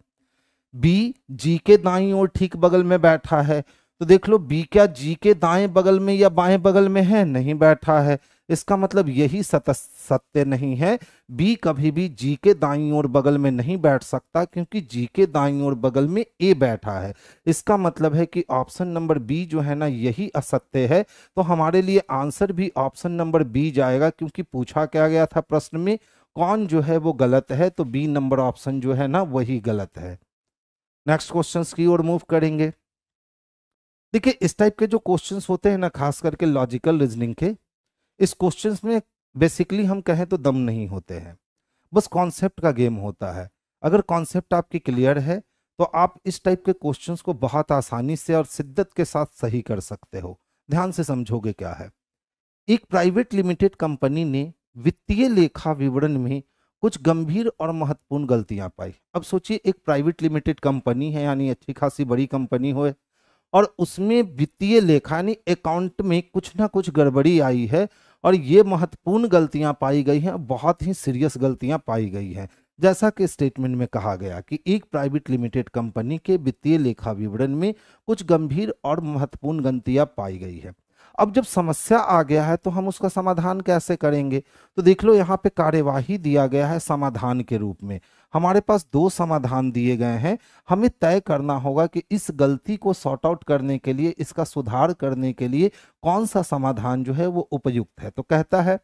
बी जी के दाई और ठीक बगल में बैठा है तो देख लो बी क्या जी के दाएं बगल में या बाएं बगल में है नहीं बैठा है इसका मतलब यही सत्य नहीं है बी कभी भी जी के दाई और बगल में नहीं बैठ सकता क्योंकि जी के दाई और बगल में ए बैठा है इसका मतलब है कि ऑप्शन नंबर बी जो है ना यही असत्य है तो हमारे लिए आंसर भी ऑप्शन नंबर बी जाएगा क्योंकि पूछा क्या गया था प्रश्न में कौन जो है वो गलत है तो बी नंबर ऑप्शन जो है ना वही गलत है नेक्स्ट क्वेश्चंस की ओर मूव करेंगे देखिए इस टाइप के जो क्वेश्चंस होते हैं ना खास करके लॉजिकल रीजनिंग के इस क्वेश्चंस में बेसिकली हम कहें तो दम नहीं होते हैं बस कॉन्सेप्ट का गेम होता है अगर कॉन्सेप्ट आपकी क्लियर है तो आप इस टाइप के क्वेश्चंस को बहुत आसानी से और शिद्दत के साथ सही कर सकते हो ध्यान से समझोगे क्या है एक प्राइवेट लिमिटेड कंपनी ने वित्तीय लेखा विवरण में कुछ गंभीर और महत्वपूर्ण गलतियां पाई अब सोचिए एक प्राइवेट लिमिटेड कंपनी है यानी अच्छी खासी बड़ी कंपनी हो और उसमें वित्तीय लेखा यानी अकाउंट में कुछ ना कुछ गड़बड़ी आई है और ये महत्वपूर्ण गलतियां पाई गई हैं बहुत ही सीरियस गलतियां पाई गई हैं जैसा कि स्टेटमेंट में कहा गया कि एक प्राइवेट लिमिटेड कंपनी के वित्तीय लेखा विवरण में कुछ गंभीर और महत्वपूर्ण गलतियां पाई गई है अब जब समस्या आ गया है तो हम उसका समाधान कैसे करेंगे तो देख लो यहाँ पे कार्यवाही दिया गया है समाधान के रूप में हमारे पास दो समाधान दिए गए हैं हमें तय करना होगा कि इस गलती को सॉर्ट आउट करने के लिए इसका सुधार करने के लिए कौन सा समाधान जो है वो उपयुक्त है तो कहता है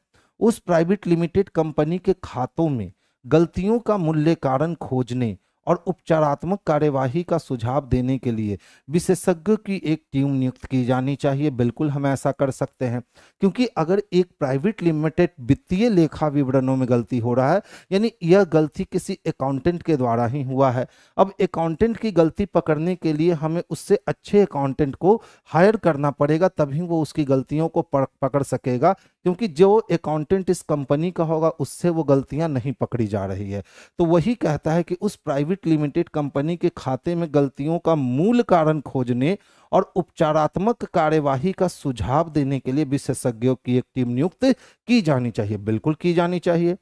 उस प्राइवेट लिमिटेड कंपनी के खातों में गलतियों का मूल्य कारण खोजने और उपचारात्मक कार्यवाही का सुझाव देने के लिए विशेषज्ञ की एक टीम नियुक्त की जानी चाहिए बिल्कुल हम ऐसा कर सकते हैं क्योंकि अगर एक प्राइवेट लिमिटेड वित्तीय लेखा विवरणों में गलती हो रहा है यानी यह गलती किसी अकाउंटेंट के द्वारा ही हुआ है अब अकाउंटेंट की गलती पकड़ने के लिए हमें उससे अच्छे अकाउंटेंट को हायर करना पड़ेगा तभी वो उसकी गलतियों को पकड़ सकेगा क्योंकि जो अकाउंटेंट इस कंपनी का होगा उससे वो गलतियां नहीं पकड़ी जा रही है तो वही कहता है कि उस प्राइवेट प्राइवेट लिमिटेड कंपनी के खाते में गलतियों का मूल कारण खोजने और उपचारात्मक कार्यवाही का सुझाव देने के लिए विशेषज्ञों की एक टीम नियुक्त की जानी चाहिए बिल्कुल की जानी चाहिए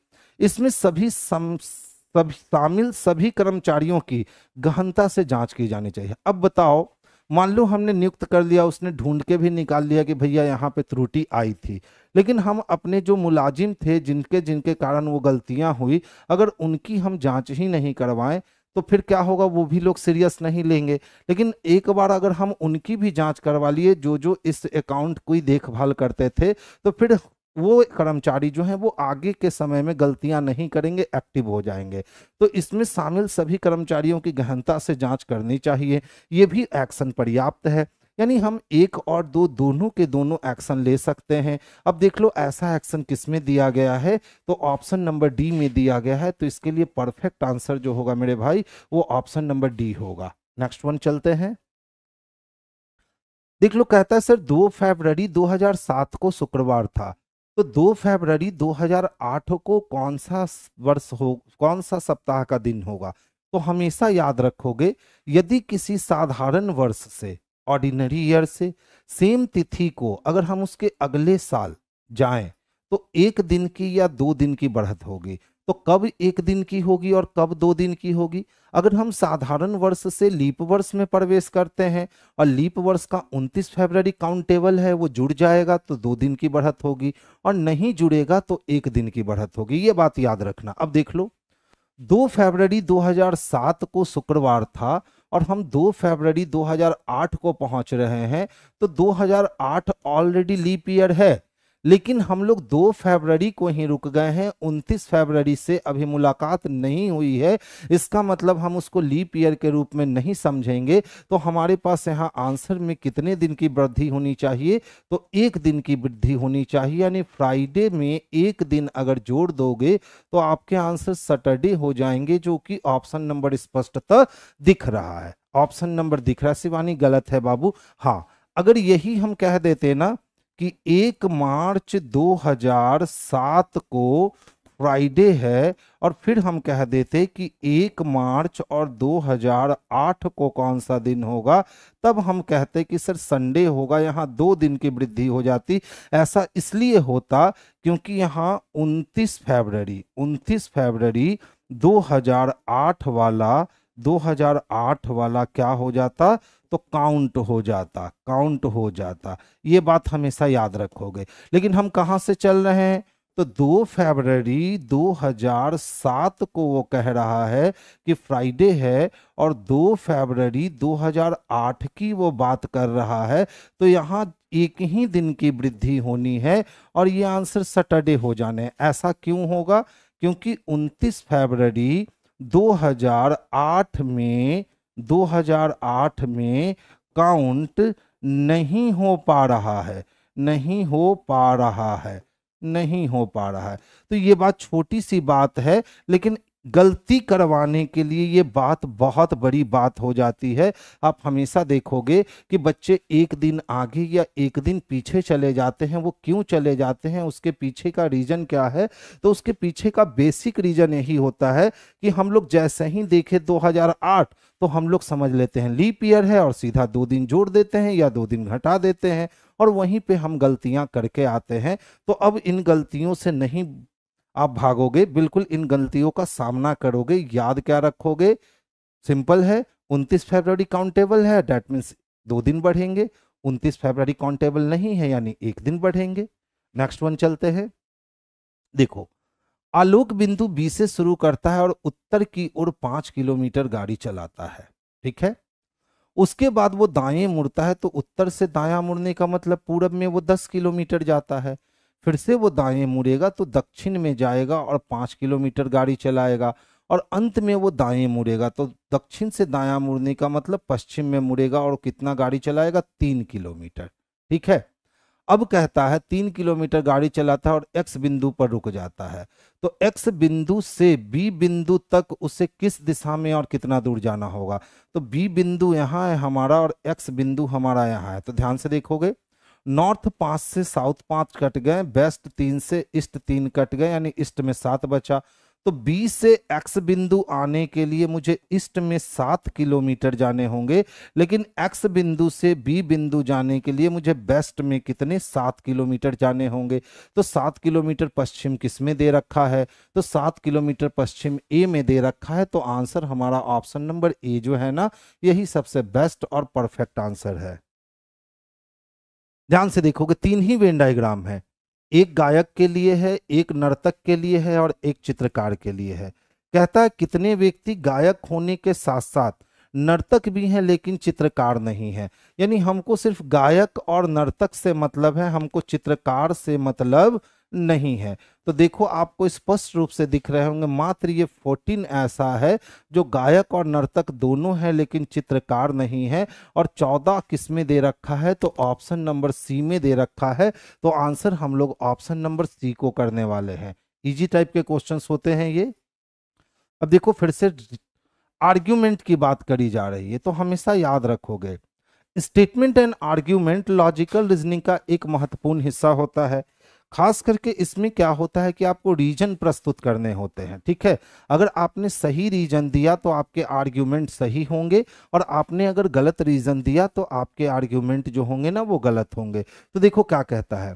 इसमें सभी सम, सब शामिल सभी कर्मचारियों की गहनता से जांच की जानी चाहिए अब बताओ मान लो हमने नियुक्त कर लिया उसने ढूंढ के भी निकाल लिया कि भैया यहाँ पे त्रुटि आई थी लेकिन हम अपने जो मुलाजिम थे जिनके जिनके कारण वो गलतियाँ हुई अगर उनकी हम जांच ही नहीं करवाएं तो फिर क्या होगा वो भी लोग सीरियस नहीं लेंगे लेकिन एक बार अगर हम उनकी भी जांच करवा लिए जो जो इस अकाउंट की देखभाल करते थे तो फिर वो कर्मचारी जो हैं वो आगे के समय में गलतियां नहीं करेंगे एक्टिव हो जाएंगे तो इसमें शामिल सभी कर्मचारियों की गहनता से जांच करनी चाहिए ये भी एक्शन पर्याप्त है यानी हम एक और दो दोनों के दोनों एक्शन ले सकते हैं अब देख लो ऐसा एक्शन किस में दिया गया है तो ऑप्शन नंबर डी में दिया गया है तो इसके लिए परफेक्ट आंसर जो होगा मेरे भाई वो ऑप्शन नंबर डी होगा नेक्स्ट वन चलते हैं देख लो कहता है सर दो फरवरी 2007 को शुक्रवार था तो 2 फरवरी 2008 को कौन सा वर्ष हो कौन सा सप्ताह का दिन होगा तो हमेशा याद रखोगे यदि किसी साधारण वर्ष से ऑर्डिनरी ईयर से सेम तिथि को अगर हम उसके अगले साल जाएं तो एक दिन की या दो दिन की बढ़त होगी तो कब एक दिन की होगी और कब दो दिन की होगी अगर हम साधारण वर्ष से लीप वर्ष में प्रवेश करते हैं और लीप वर्ष का 29 फरवरी काउंटेबल है वो जुड़ जाएगा तो दो दिन की बढ़त होगी और नहीं जुड़ेगा तो एक दिन की बढ़त होगी ये बात याद रखना अब देख लो दो फरवरी 2007 को शुक्रवार था और हम 2 फरवरी 2008 को पहुंच रहे हैं तो 2008 ऑलरेडी लीप ईयर है लेकिन हम लोग दो फरवरी को ही रुक गए हैं उनतीस फरवरी से अभी मुलाकात नहीं हुई है इसका मतलब हम उसको लीप ईयर के रूप में नहीं समझेंगे तो हमारे पास यहाँ आंसर में कितने दिन की वृद्धि होनी चाहिए तो एक दिन की वृद्धि होनी चाहिए यानी फ्राइडे में एक दिन अगर जोड़ दोगे तो आपके आंसर सैटरडे हो जाएंगे जो कि ऑप्शन नंबर स्पष्टता दिख रहा है ऑप्शन नंबर दिख रहा है शिवानी गलत है बाबू हाँ अगर यही हम कह देते ना कि एक मार्च 2007 को फ्राइडे है और फिर हम कह देते कि एक मार्च और 2008 को कौन सा दिन होगा तब हम कहते कि सर संडे होगा यहाँ दो दिन की वृद्धि हो जाती ऐसा इसलिए होता क्योंकि यहाँ 29 फरवरी 29 फरवरी 2008 वाला 2008 वाला क्या हो जाता तो काउंट हो जाता काउंट हो जाता ये बात हमेशा याद रखोगे लेकिन हम कहाँ से चल रहे हैं तो 2 फरवरी 2007 को वो कह रहा है कि फ्राइडे है और 2 फरवरी 2008 की वो बात कर रहा है तो यहाँ एक ही दिन की वृद्धि होनी है और ये आंसर सैटरडे हो जाने ऐसा क्यों होगा क्योंकि 29 फरवरी 2008 में 2008 में काउंट नहीं हो पा रहा है नहीं हो पा रहा है नहीं हो पा रहा है तो ये बात छोटी सी बात है लेकिन गलती करवाने के लिए ये बात बहुत बड़ी बात हो जाती है आप हमेशा देखोगे कि बच्चे एक दिन आगे या एक दिन पीछे चले जाते हैं वो क्यों चले जाते हैं उसके पीछे का रीज़न क्या है तो उसके पीछे का बेसिक रीज़न यही होता है कि हम लोग जैसे ही देखें 2008 तो हम लोग समझ लेते हैं लीप ईयर है और सीधा दो दिन जोड़ देते हैं या दो दिन घटा देते हैं और वहीं पे हम गलतियां करके आते हैं तो अब इन गलतियों से नहीं आप भागोगे बिल्कुल इन गलतियों का सामना करोगे याद क्या रखोगे सिंपल है 29 फरवरी काउंटेबल है डैट मीन्स दो दिन बढ़ेंगे 29 फरवरी काउंटेबल नहीं है यानी एक दिन बढ़ेंगे नेक्स्ट वन चलते हैं देखो आलोक बिंदु बी से शुरू करता है और उत्तर की ओर पांच किलोमीटर गाड़ी चलाता है ठीक है उसके बाद वो दाएं मुड़ता है तो उत्तर से दाया मुड़ने का मतलब पूरब में वो दस किलोमीटर जाता है फिर से वो दाएं मुड़ेगा तो दक्षिण में जाएगा और पाँच किलोमीटर गाड़ी चलाएगा और अंत में वो दाएं मुड़ेगा तो दक्षिण से दाया मुड़ने का मतलब पश्चिम में मुड़ेगा और कितना गाड़ी चलाएगा तीन किलोमीटर ठीक है अब कहता है तीन किलोमीटर गाड़ी चलाता है और एक्स बिंदु पर रुक जाता है तो एक्स बिंदु से बी बिंदु तक उसे किस दिशा में और कितना दूर जाना होगा तो बी बिंदु यहाँ है हमारा और एक्स बिंदु हमारा यहाँ है तो ध्यान से देखोगे नॉर्थ पाँच से साउथ पाँच कट गए वेस्ट तीन से ईस्ट तीन कट गए यानी ईस्ट में सात बचा तो बी से एक्स बिंदु आने के लिए मुझे ईस्ट में सात किलोमीटर जाने होंगे लेकिन एक्स बिंदु से बी बिंदु जाने के लिए मुझे वेस्ट में कितने सात किलोमीटर जाने होंगे तो सात किलोमीटर पश्चिम किस में दे रखा है तो सात किलोमीटर पश्चिम ए में दे रखा है तो आंसर हमारा ऑप्शन नंबर ए जो है ना यही सबसे बेस्ट और परफेक्ट आंसर है ध्यान से देखोगे तीन ही वेन डायग्राम है एक गायक के लिए है एक नर्तक के लिए है और एक चित्रकार के लिए है कहता है कितने व्यक्ति गायक होने के साथ साथ नर्तक भी हैं लेकिन चित्रकार नहीं है यानी हमको सिर्फ गायक और नर्तक से मतलब है हमको चित्रकार से मतलब नहीं है तो देखो आपको स्पष्ट रूप से दिख रहे होंगे मात्र ये फोर्टीन ऐसा है जो गायक और नर्तक दोनों है लेकिन चित्रकार नहीं है और चौदह तो में दे रखा है तो ऑप्शन नंबर सी में दे रखा है तो आंसर हम लोग ऑप्शन नंबर सी को करने वाले हैं इजी टाइप के क्वेश्चंस होते हैं ये अब देखो फिर से आर्ग्यूमेंट की बात करी जा रही है तो हमेशा याद रखोगे statement and argument logical reasoning का एक महत्वपूर्ण हिस्सा होता है खास करके इसमें क्या होता है कि आपको रीजन प्रस्तुत करने होते हैं ठीक है अगर आपने सही रीजन दिया तो आपके आर्ग्यूमेंट सही होंगे और आपने अगर गलत रीजन दिया तो आपके आर्ग्यूमेंट जो होंगे ना वो गलत होंगे तो देखो क्या कहता है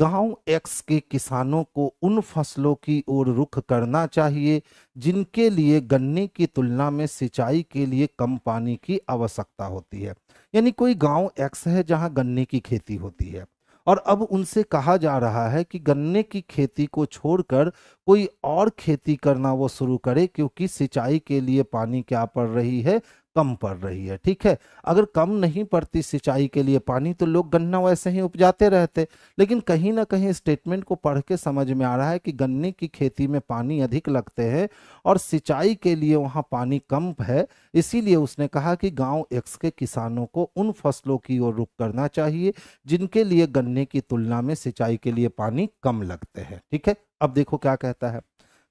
गांव एक्स के किसानों को उन फसलों की ओर रुख करना चाहिए जिनके लिए गन्ने की तुलना में सिंचाई के लिए कम पानी की आवश्यकता होती है यानी कोई गांव एक्स है जहां गन्ने की खेती होती है और अब उनसे कहा जा रहा है कि गन्ने की खेती को छोड़कर कोई और खेती करना वो शुरू करे क्योंकि सिंचाई के लिए पानी क्या पड़ रही है कम पड़ रही है ठीक है अगर कम नहीं पड़ती सिंचाई के लिए पानी तो लोग गन्ना वैसे ही उपजाते रहते लेकिन कहीं ना कहीं स्टेटमेंट को पढ़ के समझ में आ रहा है कि गन्ने की खेती में पानी अधिक लगते हैं और सिंचाई के लिए वहाँ पानी कम है इसीलिए उसने कहा कि गांव एक्स के किसानों को उन फसलों की ओर रुख करना चाहिए जिनके लिए गन्ने की तुलना में सिंचाई के लिए पानी कम लगते हैं ठीक है अब देखो क्या कहता है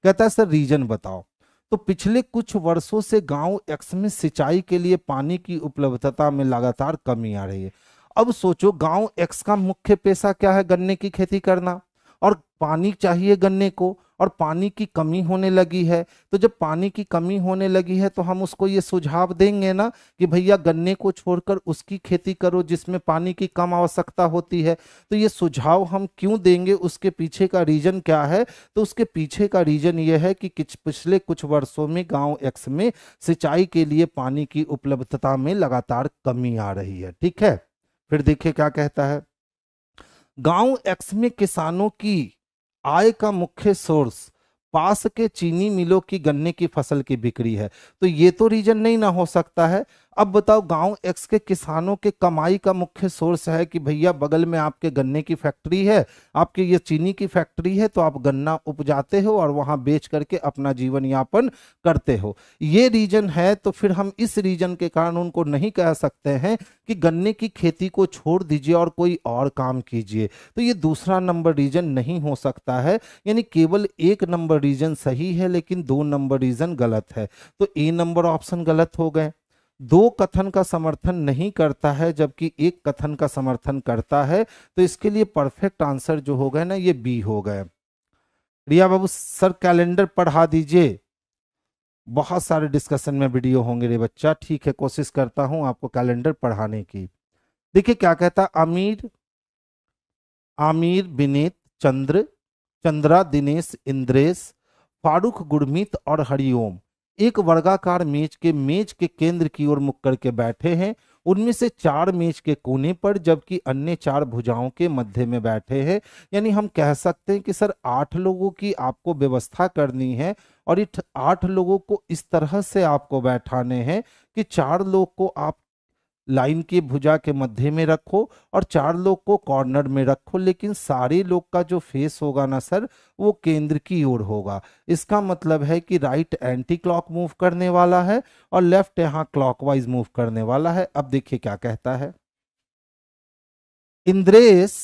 कहता है सर रीजन बताओ तो पिछले कुछ वर्षों से गांव एक्स में सिंचाई के लिए पानी की उपलब्धता में लगातार कमी आ रही है अब सोचो गांव एक्स का मुख्य पेशा क्या है गन्ने की खेती करना और पानी चाहिए गन्ने को और पानी की कमी होने लगी है तो जब पानी की कमी होने लगी है तो हम उसको ये सुझाव देंगे ना कि भैया गन्ने को छोड़कर उसकी खेती करो जिसमें पानी की कम आवश्यकता होती है तो ये सुझाव हम क्यों देंगे उसके पीछे का रीजन क्या है तो उसके पीछे का रीजन ये है कि पिछले कुछ वर्षों में गाँव एक्स में सिंचाई के लिए पानी की उपलब्धता में लगातार कमी आ रही है ठीक है फिर देखिए क्या कहता है गांव एक्स में किसानों की आय का मुख्य सोर्स पास के चीनी मिलों की गन्ने की फसल की बिक्री है तो ये तो रीजन नहीं ना हो सकता है अब बताओ गांव एक्स के किसानों के कमाई का मुख्य सोर्स है कि भैया बगल में आपके गन्ने की फैक्ट्री है आपके ये चीनी की फैक्ट्री है तो आप गन्ना उपजाते हो और वहां बेच करके अपना जीवन यापन करते हो ये रीजन है तो फिर हम इस रीजन के कारण उनको नहीं कह सकते हैं कि गन्ने की खेती को छोड़ दीजिए और कोई और काम कीजिए तो ये दूसरा नंबर रीजन नहीं हो सकता है यानी केवल एक नंबर रीजन सही है लेकिन दो नंबर रीजन गलत है तो ए नंबर ऑप्शन गलत हो गए दो कथन का समर्थन नहीं करता है जबकि एक कथन का समर्थन करता है तो इसके लिए परफेक्ट आंसर जो हो गए ना ये बी हो गए रिया बाबू सर कैलेंडर पढ़ा दीजिए बहुत सारे डिस्कशन में वीडियो होंगे रे बच्चा ठीक है कोशिश करता हूं आपको कैलेंडर पढ़ाने की देखिए क्या कहता आमिर आमिर विनीत चंद्र चंद्रा दिनेश इंद्रेश फारूक गुरमीत और हरिओम एक वर्गाकार मेज के मेज के केंद्र की ओर मुख करके बैठे हैं उनमें से चार मेज के कोने पर जबकि अन्य चार भुजाओं के मध्य में बैठे हैं यानी हम कह सकते हैं कि सर आठ लोगों की आपको व्यवस्था करनी है और इठ आठ लोगों को इस तरह से आपको बैठाने हैं कि चार लोग को आप लाइन के भुजा के मध्य में रखो और चार लोग को कॉर्नर में रखो लेकिन सारे लोग का जो फेस होगा ना सर वो केंद्र की ओर होगा इसका मतलब है कि राइट एंटी क्लॉक मूव करने वाला है और लेफ्ट यहाँ क्लॉकवाइज मूव करने वाला है अब देखिए क्या कहता है इंद्रेश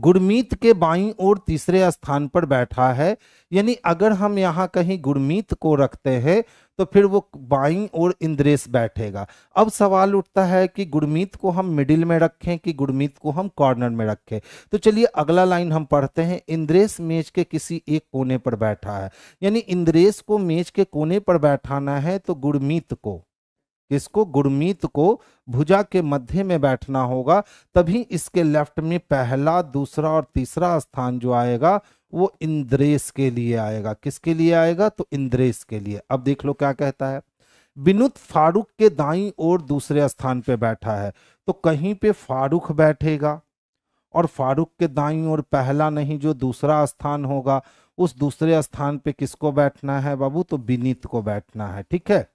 गुरमीत के बाई ओर तीसरे स्थान पर बैठा है यानी अगर हम यहाँ कहीं गुरमीत को रखते हैं तो फिर वो बाई ओर इंद्रेश बैठेगा अब सवाल उठता है कि गुरमीत को हम मिडिल में रखें कि गुरमीत को हम कॉर्नर में रखें तो चलिए अगला लाइन हम पढ़ते हैं इंद्रेश मेज के किसी एक कोने पर बैठा है यानी इंद्रेश को मेज के कोने पर बैठाना है तो गुरमीत को इसको गुरमीत को भुजा के मध्य में बैठना होगा तभी इसके लेफ्ट में पहला दूसरा और तीसरा स्थान जो आएगा वो इंद्रेश के लिए आएगा किसके लिए आएगा तो इंद्रेश के लिए अब देख लो क्या कहता है विनुत फारूक के दाई और दूसरे स्थान पे बैठा है तो कहीं पे फारूक बैठेगा और फारूक के दाई और पहला नहीं जो दूसरा स्थान होगा उस दूसरे स्थान पे किसको बैठना है बाबू तो विनीत को बैठना है ठीक है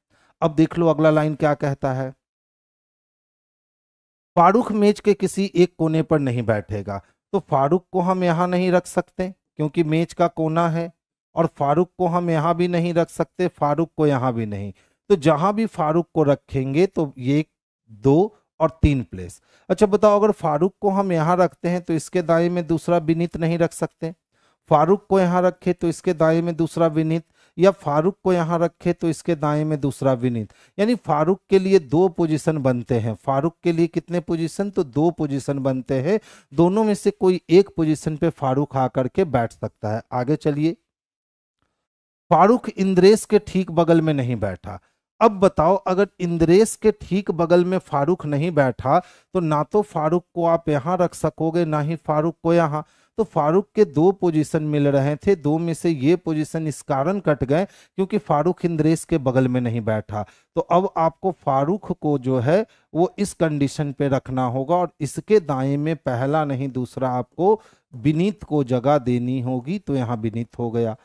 अब देख लो अगला लाइन क्या कहता है फारूक मेज के किसी एक कोने पर नहीं बैठेगा तो फारूक को हम यहां नहीं रख सकते क्योंकि मेज का कोना है और फारूक को हम यहां भी नहीं रख सकते फारूक को यहां भी नहीं तो जहां भी फारूक को रखेंगे तो ये दो और तीन प्लेस अच्छा बताओ अगर फारूक को हम यहां रखते हैं तो इसके दाएं में दूसरा विनीत नहीं रख सकते फारूक को यहां रखे तो इसके दाएं में दूसरा विनीत या फारूक को यहाँ रखे तो इसके दाएं में दूसरा विनीत यानी फारूक के लिए दो पोजीशन बनते हैं फारूक के लिए कितने पोजीशन तो दो पोजीशन बनते हैं दोनों में से कोई एक पोजीशन पे फारूक आकर के बैठ सकता है आगे चलिए फारूक इंद्रेश के ठीक बगल में नहीं बैठा अब बताओ अगर इंद्रेश के ठीक बगल में फारूक नहीं बैठा तो ना तो फारूक को आप यहाँ रख सकोगे ना ही फारूक को यहाँ तो फारूक के दो पोजीशन मिल रहे थे दो में से ये पोजीशन इस कारण कट गए क्योंकि फारूक इंद्रेश के बगल में नहीं बैठा तो अब आपको फारूक को जो है वो इस कंडीशन पे रखना होगा और इसके दाएं में पहला नहीं दूसरा आपको विनीत को जगह देनी होगी तो यहाँ विनीत हो गया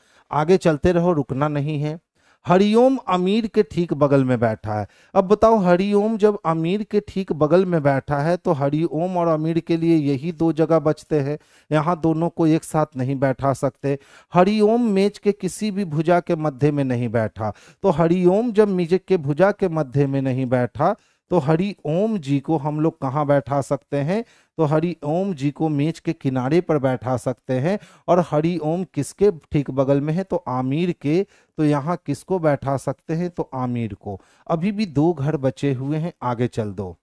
आगे चलते रहो रुकना नहीं है हरिओम अमीर के ठीक बगल में बैठा है अब बताओ हरिओम जब अमीर के ठीक बगल में बैठा है तो हरिओम और अमीर के लिए यही दो जगह बचते हैं यहाँ दोनों को एक साथ नहीं बैठा सकते हरिओम मेज के किसी भी भुजा के मध्य में नहीं बैठा तो हरिओम जब मेज के भुजा के मध्य में नहीं बैठा तो हरि ओम जी को हम लोग कहाँ बैठा सकते हैं तो हरि ओम जी को मेज के किनारे पर बैठा सकते हैं और हरि ओम किसके ठीक बगल में है तो आमिर के तो यहाँ किसको बैठा सकते हैं तो आमिर को अभी भी दो घर बचे हुए हैं आगे चल दो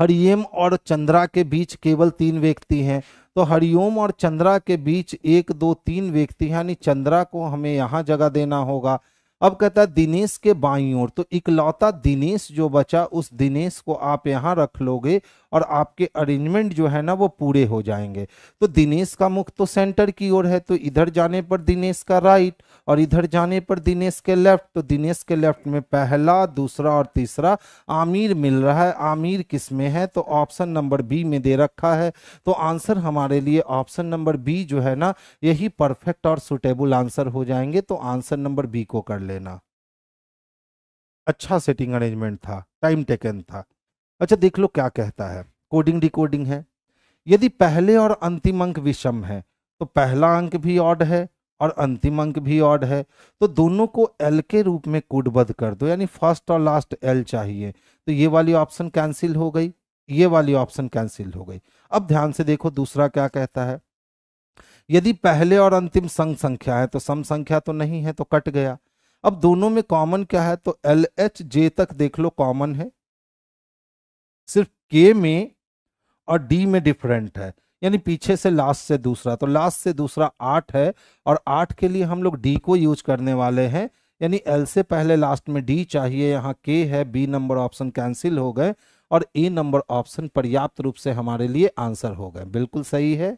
हरिओम और चंद्रा के बीच केवल तीन व्यक्ति हैं तो हरिओम और चंद्रा के बीच एक दो तीन व्यक्ति यानी चंद्रा को हमें यहाँ जगह देना होगा अब कहता दिनेश के बाई ओर तो इकलौता दिनेश जो बचा उस दिनेश को आप यहाँ रख लोगे और आपके अरेंजमेंट जो है ना वो पूरे हो जाएंगे तो दिनेश का मुख तो सेंटर की ओर है तो इधर जाने पर दिनेश का राइट और इधर जाने पर दिनेश के लेफ्ट तो दिनेश के लेफ्ट में पहला दूसरा और तीसरा आमिर मिल रहा है आमिर किस में है तो ऑप्शन नंबर बी में दे रखा है तो आंसर हमारे लिए ऑप्शन नंबर बी जो है ना यही परफेक्ट और सुटेबल आंसर हो जाएंगे तो आंसर नंबर बी को कर ले लेना अच्छा सेटिंग अरेंजमेंट था टाइम टेकन था अच्छा देख लो क्या कहता है कोडिंग डिकोडिंग है यदि पहले और अंतिम अंक विषम है तो पहला अंक भी ऑड है और अंतिम अंक भी ऑड है तो दोनों को एल के रूप में कूटबद्ध कर दो यानी फर्स्ट और लास्ट एल चाहिए तो ये वाली ऑप्शन कैंसिल हो गई ये वाली ऑप्शन कैंसिल हो गई अब ध्यान से देखो दूसरा क्या कहता है यदि पहले और अंतिम संघ संख्या है तो सम संख्या तो नहीं है तो कट गया अब दोनों में कॉमन क्या है तो एल एच जे तक देख लो कॉमन है सिर्फ के में और डी में डिफरेंट है यानी पीछे से लास्ट से दूसरा तो लास्ट से दूसरा आठ है और आठ के लिए हम लोग डी को यूज करने वाले हैं यानी एल से पहले लास्ट में डी चाहिए यहाँ के है बी नंबर ऑप्शन कैंसिल हो गए और ए नंबर ऑप्शन पर्याप्त रूप से हमारे लिए आंसर हो गए बिल्कुल सही है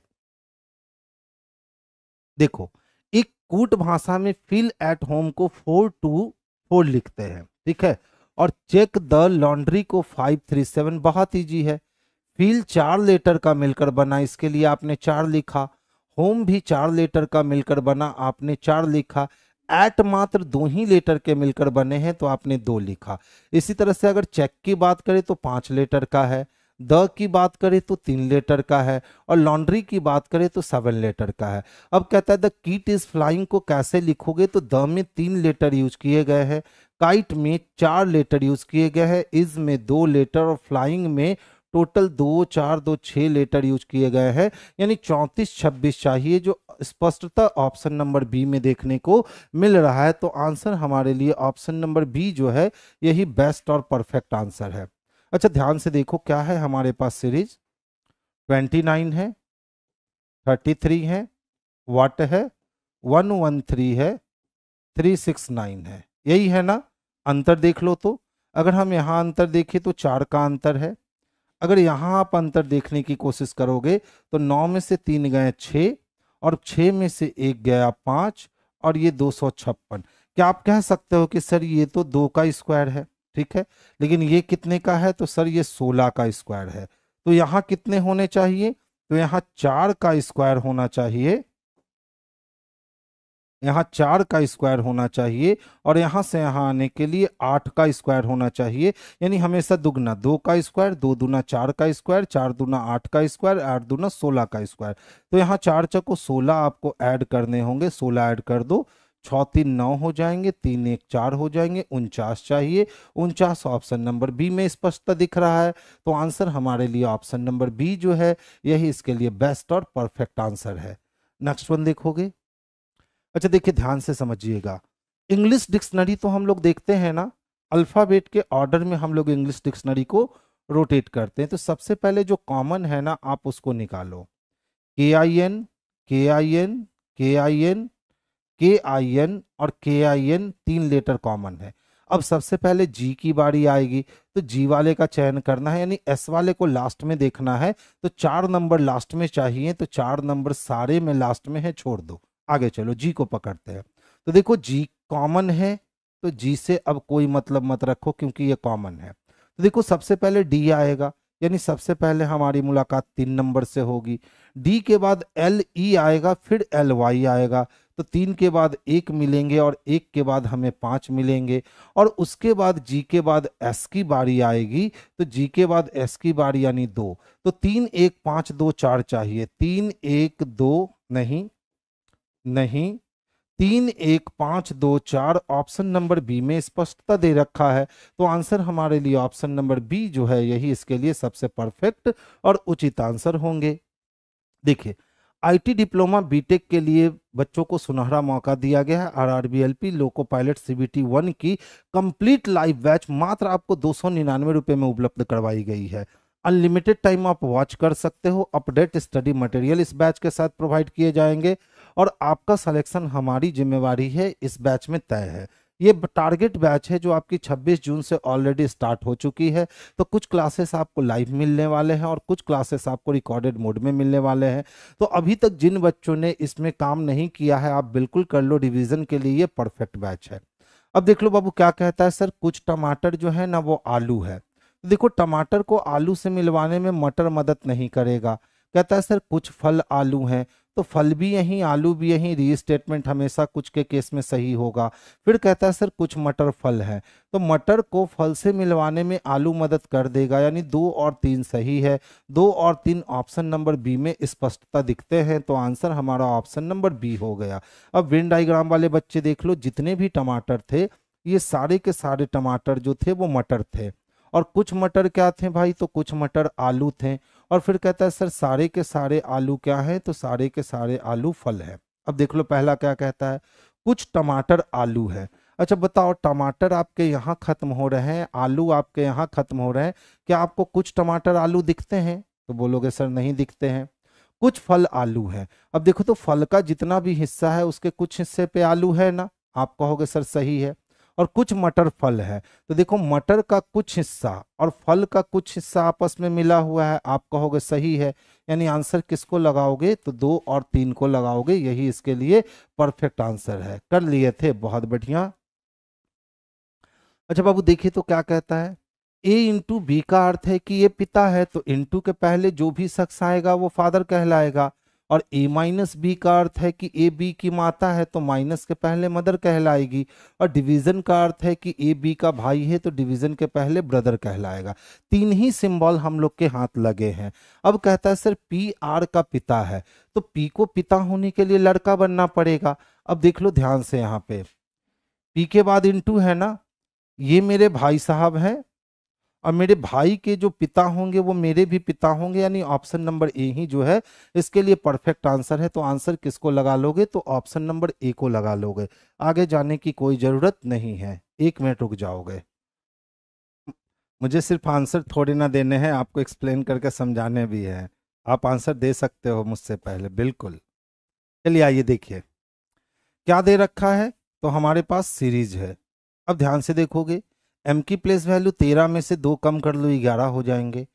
देखो कूट भाषा में फील एट होम को फोर टू फोर लिखते हैं ठीक है और चेक द लॉन्ड्री को फाइव थ्री सेवन बहुत ईजी है फील चार लेटर का मिलकर बना इसके लिए आपने चार लिखा होम भी चार लेटर का मिलकर बना आपने चार लिखा एट मात्र दो ही लेटर के मिलकर बने हैं तो आपने दो लिखा इसी तरह से अगर चेक की बात करें तो पांच लेटर का है द की बात करें तो तीन लेटर का है और लॉन्ड्री की बात करें तो सेवन लेटर का है अब कहता है द कीट इज फ्लाइंग को कैसे लिखोगे तो द में तीन लेटर यूज किए गए हैं काइट में चार लेटर यूज किए गए हैं इज में दो लेटर और फ्लाइंग में टोटल दो चार दो छः लेटर यूज किए गए हैं यानी चौंतीस छब्बीस चाहिए जो स्पष्टता ऑप्शन नंबर बी में देखने को मिल रहा है तो आंसर हमारे लिए ऑप्शन नंबर बी जो है यही बेस्ट और परफेक्ट आंसर है अच्छा ध्यान से देखो क्या है हमारे पास सीरीज ट्वेंटी नाइन है थर्टी थ्री है वाट है वन वन थ्री है थ्री सिक्स नाइन है यही है ना अंतर देख लो तो अगर हम यहाँ अंतर देखें तो चार का अंतर है अगर यहाँ आप अंतर देखने की कोशिश करोगे तो नौ में से तीन गए छः और छः में से एक गया पाँच और ये दो सौ छप्पन क्या आप कह सकते हो कि सर ये तो दो का स्क्वायर है ठीक है लेकिन ये कितने का है तो सर ये सोलह का स्क्वायर है तो यहां कितने होने चाहिए तो यहां चार का स्क्वायर होना चाहिए यहां चार का स्क्वायर होना चाहिए और यहां से यहां आने के लिए आठ का स्क्वायर होना चाहिए यानी हमेशा दुगना दो का स्क्वायर दो दुना चार का स्क्वायर चार दुना आठ का स्क्वायर आठ दुना सोलह का स्क्वायर तो यहां चार चको सोलह आपको ऐड करने होंगे सोलह ऐड कर दो छ तीन नौ हो जाएंगे तीन एक चार हो जाएंगे उनचास चाहिए उनचास ऑप्शन नंबर बी में स्पष्टता दिख रहा है तो आंसर हमारे लिए ऑप्शन नंबर बी जो है यही इसके लिए बेस्ट और परफेक्ट आंसर है नेक्स्ट वन देखोगे अच्छा देखिए ध्यान से समझिएगा इंग्लिश डिक्शनरी तो हम लोग देखते हैं ना अल्फ़ाबेट के ऑर्डर में हम लोग इंग्लिश डिक्शनरी को रोटेट करते हैं तो सबसे पहले जो कॉमन है ना आप उसको निकालो के आई एन के आई एन के आई एन के आई एन और के आई एन तीन लेटर कॉमन है अब सबसे पहले जी की बारी आएगी तो जी वाले का चयन करना है यानी एस वाले को लास्ट में देखना है तो चार नंबर लास्ट में चाहिए तो चार नंबर सारे में लास्ट में है छोड़ दो आगे चलो जी को पकड़ते हैं तो देखो जी कॉमन है तो जी से अब कोई मतलब मत रखो क्योंकि ये कॉमन है तो देखो सबसे पहले डी आएगा यानी सबसे पहले हमारी मुलाकात तीन नंबर से होगी डी के बाद एल ई e आएगा फिर एल वाई आएगा तो तीन के बाद एक मिलेंगे और एक के बाद हमें पाँच मिलेंगे और उसके बाद जी के बाद एस की बारी आएगी तो जी के बाद एस की बारी यानी दो तो तीन एक पाँच दो चार चाहिए तीन एक दो नहीं नहीं तीन एक पाँच दो चार ऑप्शन नंबर बी में स्पष्टता दे रखा है तो आंसर हमारे लिए ऑप्शन नंबर बी जो है यही इसके लिए सबसे परफेक्ट और उचित आंसर होंगे देखिए आईटी डिप्लोमा बीटेक के लिए बच्चों को सुनहरा मौका दिया गया है R R B L P loco pilot C B T one की कंप्लीट लाइव बैच मात्र आपको दो सौ निन्यानवे रुपये में उपलब्ध करवाई गई है अनलिमिटेड टाइम आप वॉच कर सकते हो अपडेट स्टडी मटेरियल इस बैच के साथ प्रोवाइड किए जाएंगे और आपका सिलेक्शन हमारी जिम्मेवारी है इस बैच में तय है ये टारगेट बैच है जो आपकी 26 जून से ऑलरेडी स्टार्ट हो चुकी है तो कुछ क्लासेस आपको लाइव मिलने वाले हैं और कुछ क्लासेस आपको रिकॉर्डेड मोड में मिलने वाले हैं तो अभी तक जिन बच्चों ने इसमें काम नहीं किया है आप बिल्कुल कर लो रिविज़न के लिए ये परफेक्ट बैच है अब देख लो बाबू क्या कहता है सर कुछ टमाटर जो है ना वो आलू है तो देखो टमाटर को आलू से मिलवाने में मटर मदद नहीं करेगा कहता है सर कुछ फल आलू हैं तो फल भी यहीं आलू भी यहीं रीस्टेटमेंट हमेशा कुछ के केस में सही होगा फिर कहता है सर कुछ मटर फल है तो मटर को फल से मिलवाने में आलू मदद कर देगा यानी दो और तीन सही है दो और तीन ऑप्शन नंबर बी में स्पष्टता दिखते हैं तो आंसर हमारा ऑप्शन नंबर बी हो गया अब विन डाइग्राम वाले बच्चे देख लो जितने भी टमाटर थे ये सारे के सारे टमाटर जो थे वो मटर थे और कुछ मटर क्या थे भाई तो कुछ मटर आलू थे और फिर कहता है सर सारे के सारे आलू क्या है तो सारे के सारे आलू फल है अब देख लो पहला क्या कहता है कुछ टमाटर आलू है अच्छा बताओ टमाटर आपके यहाँ खत्म हो रहे हैं आलू आपके यहाँ खत्म हो रहे हैं क्या आपको कुछ टमाटर आलू दिखते हैं तो बोलोगे सर नहीं दिखते हैं कुछ फल आलू है अब देखो तो फल का जितना भी हिस्सा है उसके कुछ हिस्से पे आलू है ना आप कहोगे सर सही है और कुछ मटर फल है तो देखो मटर का कुछ हिस्सा और फल का कुछ हिस्सा आपस में मिला हुआ है आप कहोगे सही है यानी आंसर किसको लगाओगे तो दो और तीन को लगाओगे यही इसके लिए परफेक्ट आंसर है कर लिए थे बहुत बढ़िया अच्छा बाबू देखिए तो क्या कहता है ए इंटू बी का अर्थ है कि ये पिता है तो इंटू के पहले जो भी शख्स आएगा वो फादर कहलाएगा और ए माइनस बी का अर्थ है कि ए बी की माता है तो माइनस के पहले मदर कहलाएगी और डिवीजन का अर्थ है कि ए बी का भाई है तो डिवीजन के पहले ब्रदर कहलाएगा तीन ही सिंबल हम लोग के हाथ लगे हैं अब कहता है सर पी आर का पिता है तो पी को पिता होने के लिए लड़का बनना पड़ेगा अब देख लो ध्यान से यहाँ पे पी के बाद इंटू है ना ये मेरे भाई साहब हैं और मेरे भाई के जो पिता होंगे वो मेरे भी पिता होंगे यानी ऑप्शन नंबर ए ही जो है इसके लिए परफेक्ट आंसर है तो आंसर किसको लगा लोगे तो ऑप्शन नंबर ए को लगा लोगे आगे जाने की कोई ज़रूरत नहीं है एक मिनट रुक जाओगे मुझे सिर्फ आंसर थोड़े ना देने हैं आपको एक्सप्लेन करके समझाने भी हैं आप आंसर दे सकते हो मुझसे पहले बिल्कुल चलिए आइए देखिए क्या दे रखा है तो हमारे पास सीरीज है अब ध्यान से देखोगे एम की प्लेस वैल्यू तेरह में से दो कम कर लो ग्यारह हो जाएंगे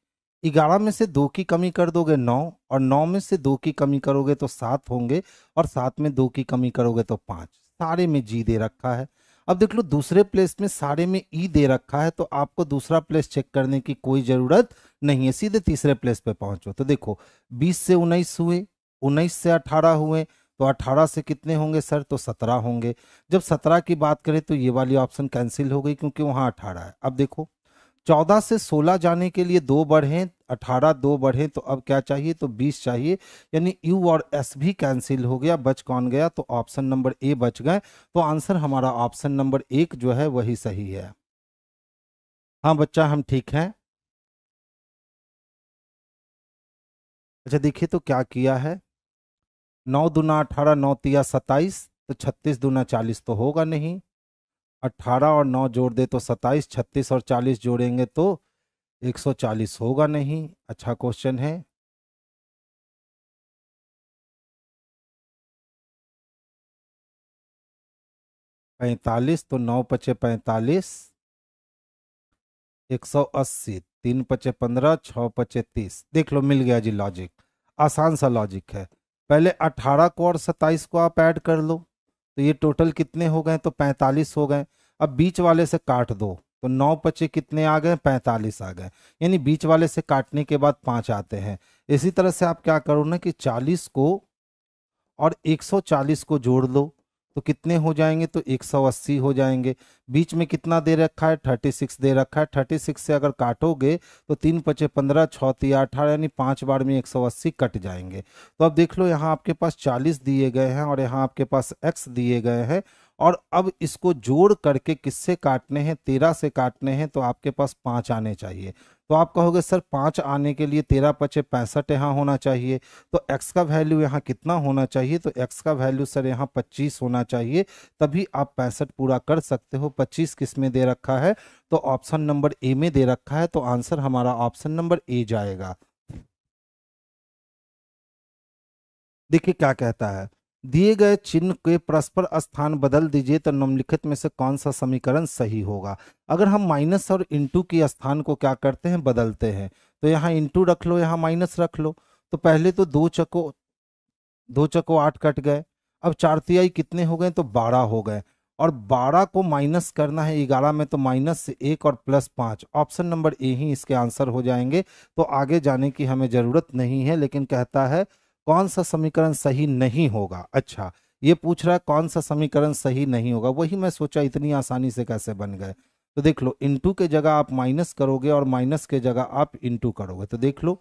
ग्यारह में से दो की कमी कर दोगे नौ और नौ में से दो की कमी करोगे तो सात होंगे और सात में दो की कमी करोगे तो पाँच सारे में जी दे रखा है अब देख लो दूसरे प्लेस में सारे में ई e दे रखा है तो आपको दूसरा प्लेस चेक करने की कोई ज़रूरत नहीं है सीधे तीसरे प्लेस पे पहुंचो तो देखो 20 से 19 हुए 19 से 18 हुए तो 18 से कितने होंगे सर तो 17 होंगे जब 17 की बात करें तो ये वाली ऑप्शन कैंसिल हो गई क्योंकि वहाँ 18 है अब देखो 14 से 16 जाने के लिए दो बढ़ें 18 दो बढ़ें तो अब क्या चाहिए तो 20 चाहिए यानी यू और एस भी कैंसिल हो गया बच कौन गया तो ऑप्शन नंबर ए बच गए तो आंसर हमारा ऑप्शन नंबर एक जो है वही सही है हाँ बच्चा हम ठीक हैं अच्छा देखिए तो क्या किया है नौ दूना अठारह नौ तिया सत्ताईस तो छत्तीस दूना चालीस तो होगा नहीं अट्ठारह और नौ जोड़ दे तो सत्ताईस छत्तीस और चालीस जोड़ेंगे तो एक सौ चालीस होगा नहीं अच्छा क्वेश्चन है पैंतालीस तो नौ पचे पैंतालीस एक सौ अस्सी तीन पचे पंद्रह छः पचे तीस देख लो मिल गया जी लॉजिक आसान सा लॉजिक है पहले 18 को और 27 को आप ऐड कर लो तो ये टोटल कितने हो गए तो 45 हो गए अब बीच वाले से काट दो तो नौ पचे कितने आ गए 45 आ गए यानी बीच वाले से काटने के बाद पाँच आते हैं इसी तरह से आप क्या करो ना कि 40 को और 140 को जोड़ लो तो कितने हो जाएंगे तो 180 हो जाएंगे बीच में कितना दे रखा है 36 दे रखा है 36 से अगर काटोगे तो तीन पचे पंद्रह छौती अठारह यानी पाँच बार में 180 कट जाएंगे तो अब देख लो यहाँ आपके पास 40 दिए गए हैं और यहाँ आपके पास x दिए गए हैं और अब इसको जोड़ करके किससे काटने हैं तेरह से काटने हैं तो आपके पास पाँच आने चाहिए तो आप कहोगे सर पाँच आने के लिए तेरह पचे पैंसठ यहाँ होना चाहिए तो एक्स का वैल्यू यहाँ कितना होना चाहिए तो एक्स का वैल्यू सर यहाँ पच्चीस होना चाहिए तभी आप पैंसठ पूरा कर सकते हो पच्चीस किस में दे रखा है तो ऑप्शन नंबर ए में दे रखा है तो आंसर हमारा ऑप्शन नंबर ए जाएगा देखिए क्या कहता है दिए गए चिन्ह के परस्पर स्थान बदल दीजिए तो निम्नलिखित में से कौन सा समीकरण सही होगा अगर हम माइनस और इंटू के स्थान को क्या करते हैं बदलते हैं तो यहाँ इंटू रख लो यहाँ माइनस रख लो तो पहले तो दो चको दो चको आठ कट गए अब चार तिहाई कितने हो गए तो बारह हो गए और बारह को माइनस करना है ग्यारह में तो माइनस से एक और प्लस पाँच ऑप्शन नंबर ए ही इसके आंसर हो जाएंगे तो आगे जाने की हमें ज़रूरत नहीं है लेकिन कहता है कौन सा समीकरण सही नहीं होगा अच्छा ये पूछ रहा है कौन सा समीकरण सही नहीं होगा वही मैं सोचा इतनी आसानी से कैसे बन गए तो देख लो इंटू के जगह आप माइनस करोगे और माइनस के जगह आप इंटू करोगे तो देख लो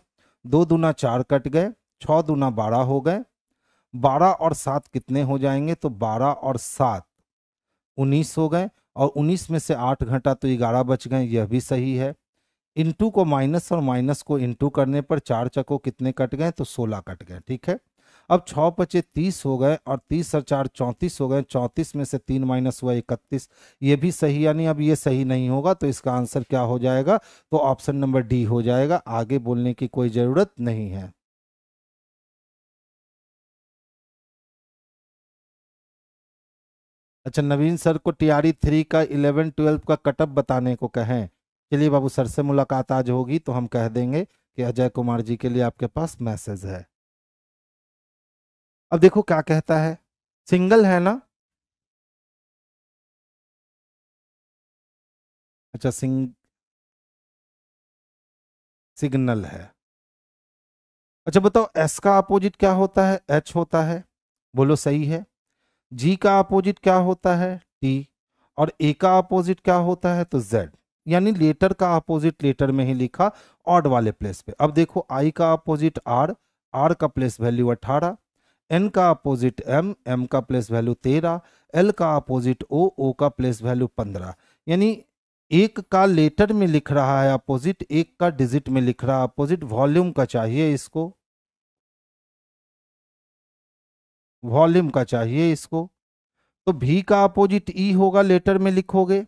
दो दूना चार कट गए छः दूना बारह हो गए बारह और सात कितने हो जाएंगे तो बारह और सात उन्नीस हो गए और उन्नीस में से आठ घंटा तो ग्यारह बच गए यह भी सही है इन टू को माइनस और माइनस को इनटू करने पर चार चको कितने कट गए तो सोलह कट गए ठीक है अब छ पचे तीस हो गए और तीस और चार चौंतीस हो गए चौंतीस में से तीन माइनस हुआ इकतीस ये भी सही यानी अब ये सही नहीं होगा तो इसका आंसर क्या हो जाएगा तो ऑप्शन नंबर डी हो जाएगा आगे बोलने की कोई ज़रूरत नहीं है अच्छा नवीन सर को टीआरई थ्री का इलेवन ट्वेल्व का कटअप बताने को कहें चलिए बाबू सर से मुलाकात आज होगी तो हम कह देंगे कि अजय कुमार जी के लिए आपके पास मैसेज है अब देखो क्या कहता है सिंगल है ना अच्छा सिंग सिग्नल है अच्छा बताओ एस का अपोजिट क्या होता है एच होता है बोलो सही है जी का अपोजिट क्या होता है टी और ए का अपोजिट क्या होता है तो जेड यानी लेटर का अपोजिट लेटर में ही लिखा ऑड वाले प्लेस पे अब देखो आई का अपोजिट आर आर का प्लेस वैल्यू अठारह एन का अपोजिट एम एम का प्लेस वैल्यू तेरह एल का अपोजिट ओ ओ का प्लेस वैल्यू पंद्रह यानी एक का लेटर में लिख रहा है अपोजिट एक का डिजिट में लिख रहा है अपोजिट वॉल्यूम का चाहिए इसको वॉल्यूम का चाहिए इसको तो भी का अपोजिट ई e होगा लेटर में लिखोगे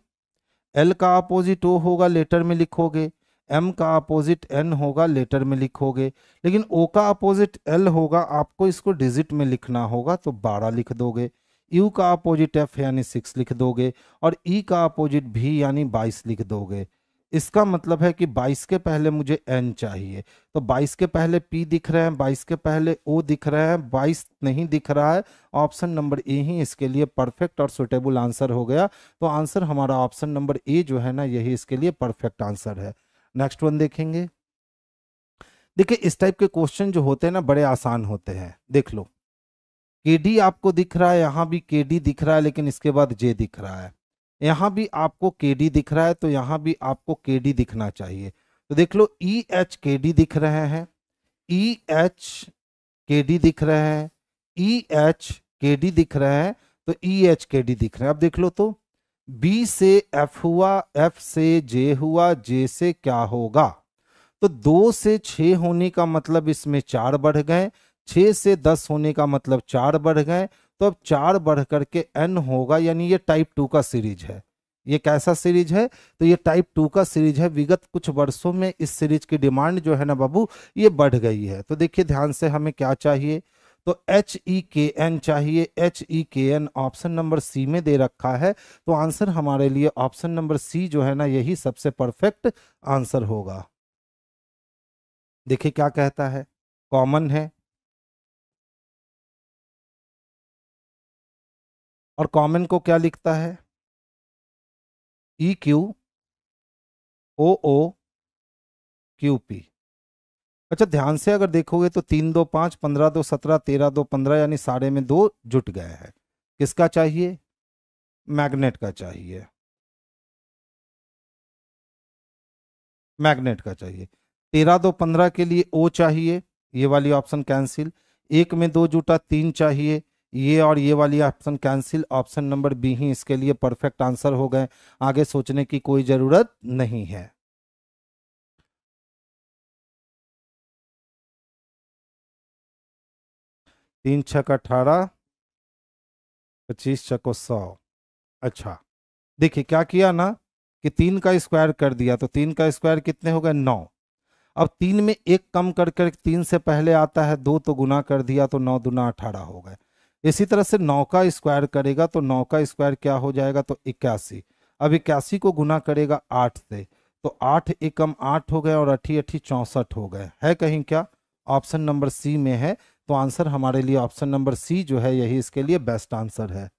एल का अपोजिट ओ होगा लेटर में लिखोगे एम का अपोजिट एन होगा लेटर में लिखोगे लेकिन ओ का अपोजिट एल होगा आपको इसको डिजिट में लिखना होगा तो बारह लिख दोगे यू का अपोजिट एफ यानी सिक्स लिख दोगे और ई e का अपोजिट भी यानी बाईस लिख दोगे इसका मतलब है कि 22 के पहले मुझे एन चाहिए तो 22 के पहले पी दिख रहे हैं 22 के पहले ओ दिख रहे हैं 22 नहीं दिख रहा है ऑप्शन नंबर ए ही इसके लिए परफेक्ट और सुटेबल आंसर हो गया तो आंसर हमारा ऑप्शन नंबर ए जो है ना यही इसके लिए परफेक्ट आंसर है नेक्स्ट वन देखेंगे देखिए इस टाइप के क्वेश्चन जो होते हैं ना बड़े आसान होते हैं देख लो के आपको दिख रहा है यहाँ भी के दिख रहा है लेकिन इसके बाद जे दिख रहा है यहाँ भी आपको के डी दिख रहा है तो यहाँ भी आपको के डी दिखना चाहिए तो देख लो ई एच के डी दिख रहे हैं ई एच के डी दिख रहे हैं ई एच के डी दिख रहे हैं तो ई एच के डी दिख रहे हैं अब देख लो तो बी से एफ हुआ एफ से जे हुआ जे से क्या होगा तो दो से छ होने का मतलब इसमें चार बढ़ गए छ से दस होने का मतलब चार बढ़ गए तो अब चार बढ़ करके एन होगा यानी ये टाइप टू का सीरीज है ये कैसा सीरीज है तो ये टाइप टू का सीरीज है विगत कुछ वर्षों में इस सीरीज की डिमांड जो है ना बाबू ये बढ़ गई है तो देखिए ध्यान से हमें क्या चाहिए तो एच ई के एन चाहिए एच ई के एन ऑप्शन नंबर सी में दे रखा है तो आंसर हमारे लिए ऑप्शन नंबर सी जो है ना यही सबसे परफेक्ट आंसर होगा देखिए क्या कहता है कॉमन है और कॉमन को क्या लिखता है E Q O O Q P अच्छा ध्यान से अगर देखोगे तो तीन दो पाँच पंद्रह दो सत्रह तेरह दो पंद्रह यानी साढ़े में दो जुट गए हैं किसका चाहिए मैग्नेट का चाहिए मैग्नेट का चाहिए तेरह दो पंद्रह के लिए ओ चाहिए ये वाली ऑप्शन कैंसिल एक में दो जुटा तीन चाहिए ये और ये वाली option cancel option number B ही इसके लिए परफेक्ट आंसर हो गए आगे सोचने की कोई ज़रूरत नहीं है तीन छक अठारह पच्चीस छको सौ अच्छा देखिए क्या किया ना कि तीन का स्क्वायर कर दिया तो तीन का स्क्वायर कितने हो गए नौ अब तीन में एक कम कर कर तीन से पहले आता है दो तो गुना कर दिया तो नौ दुना अठारह हो गए इसी तरह से नौ का स्क्वायर करेगा तो नौ का स्क्वायर क्या हो जाएगा तो इक्यासी अब इक्यासी को गुना करेगा आठ से तो आठ एकम आठ हो गए और अठी अठी चौंसठ हो गए है कहीं क्या ऑप्शन नंबर सी में है तो आंसर हमारे लिए ऑप्शन नंबर सी जो है यही इसके लिए बेस्ट आंसर है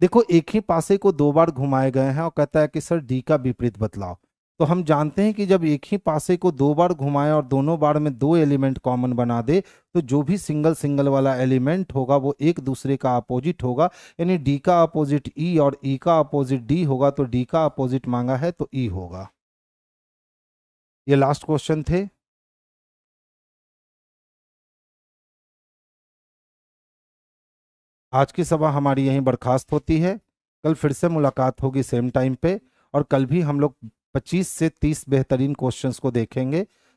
देखो एक ही पासे को दो बार घुमाए गए हैं और कहता है कि सर डी का विपरीत बतलाओ तो हम जानते हैं कि जब एक ही पासे को दो बार घुमाएं और दोनों बार में दो एलिमेंट कॉमन बना दे तो जो भी सिंगल सिंगल वाला एलिमेंट होगा वो एक दूसरे का अपोजिट होगा यानी डी का अपोजिट ई e और ई e का अपोजिट डी होगा तो डी का अपोजिट मांगा है तो ई e होगा ये लास्ट क्वेश्चन थे आज की सभा हमारी यहीं बर्खास्त होती है कल फिर से मुलाकात होगी सेम टाइम पे और कल भी हम लोग 25 से 30 बेहतरीन क्वेश्चंस को देखेंगे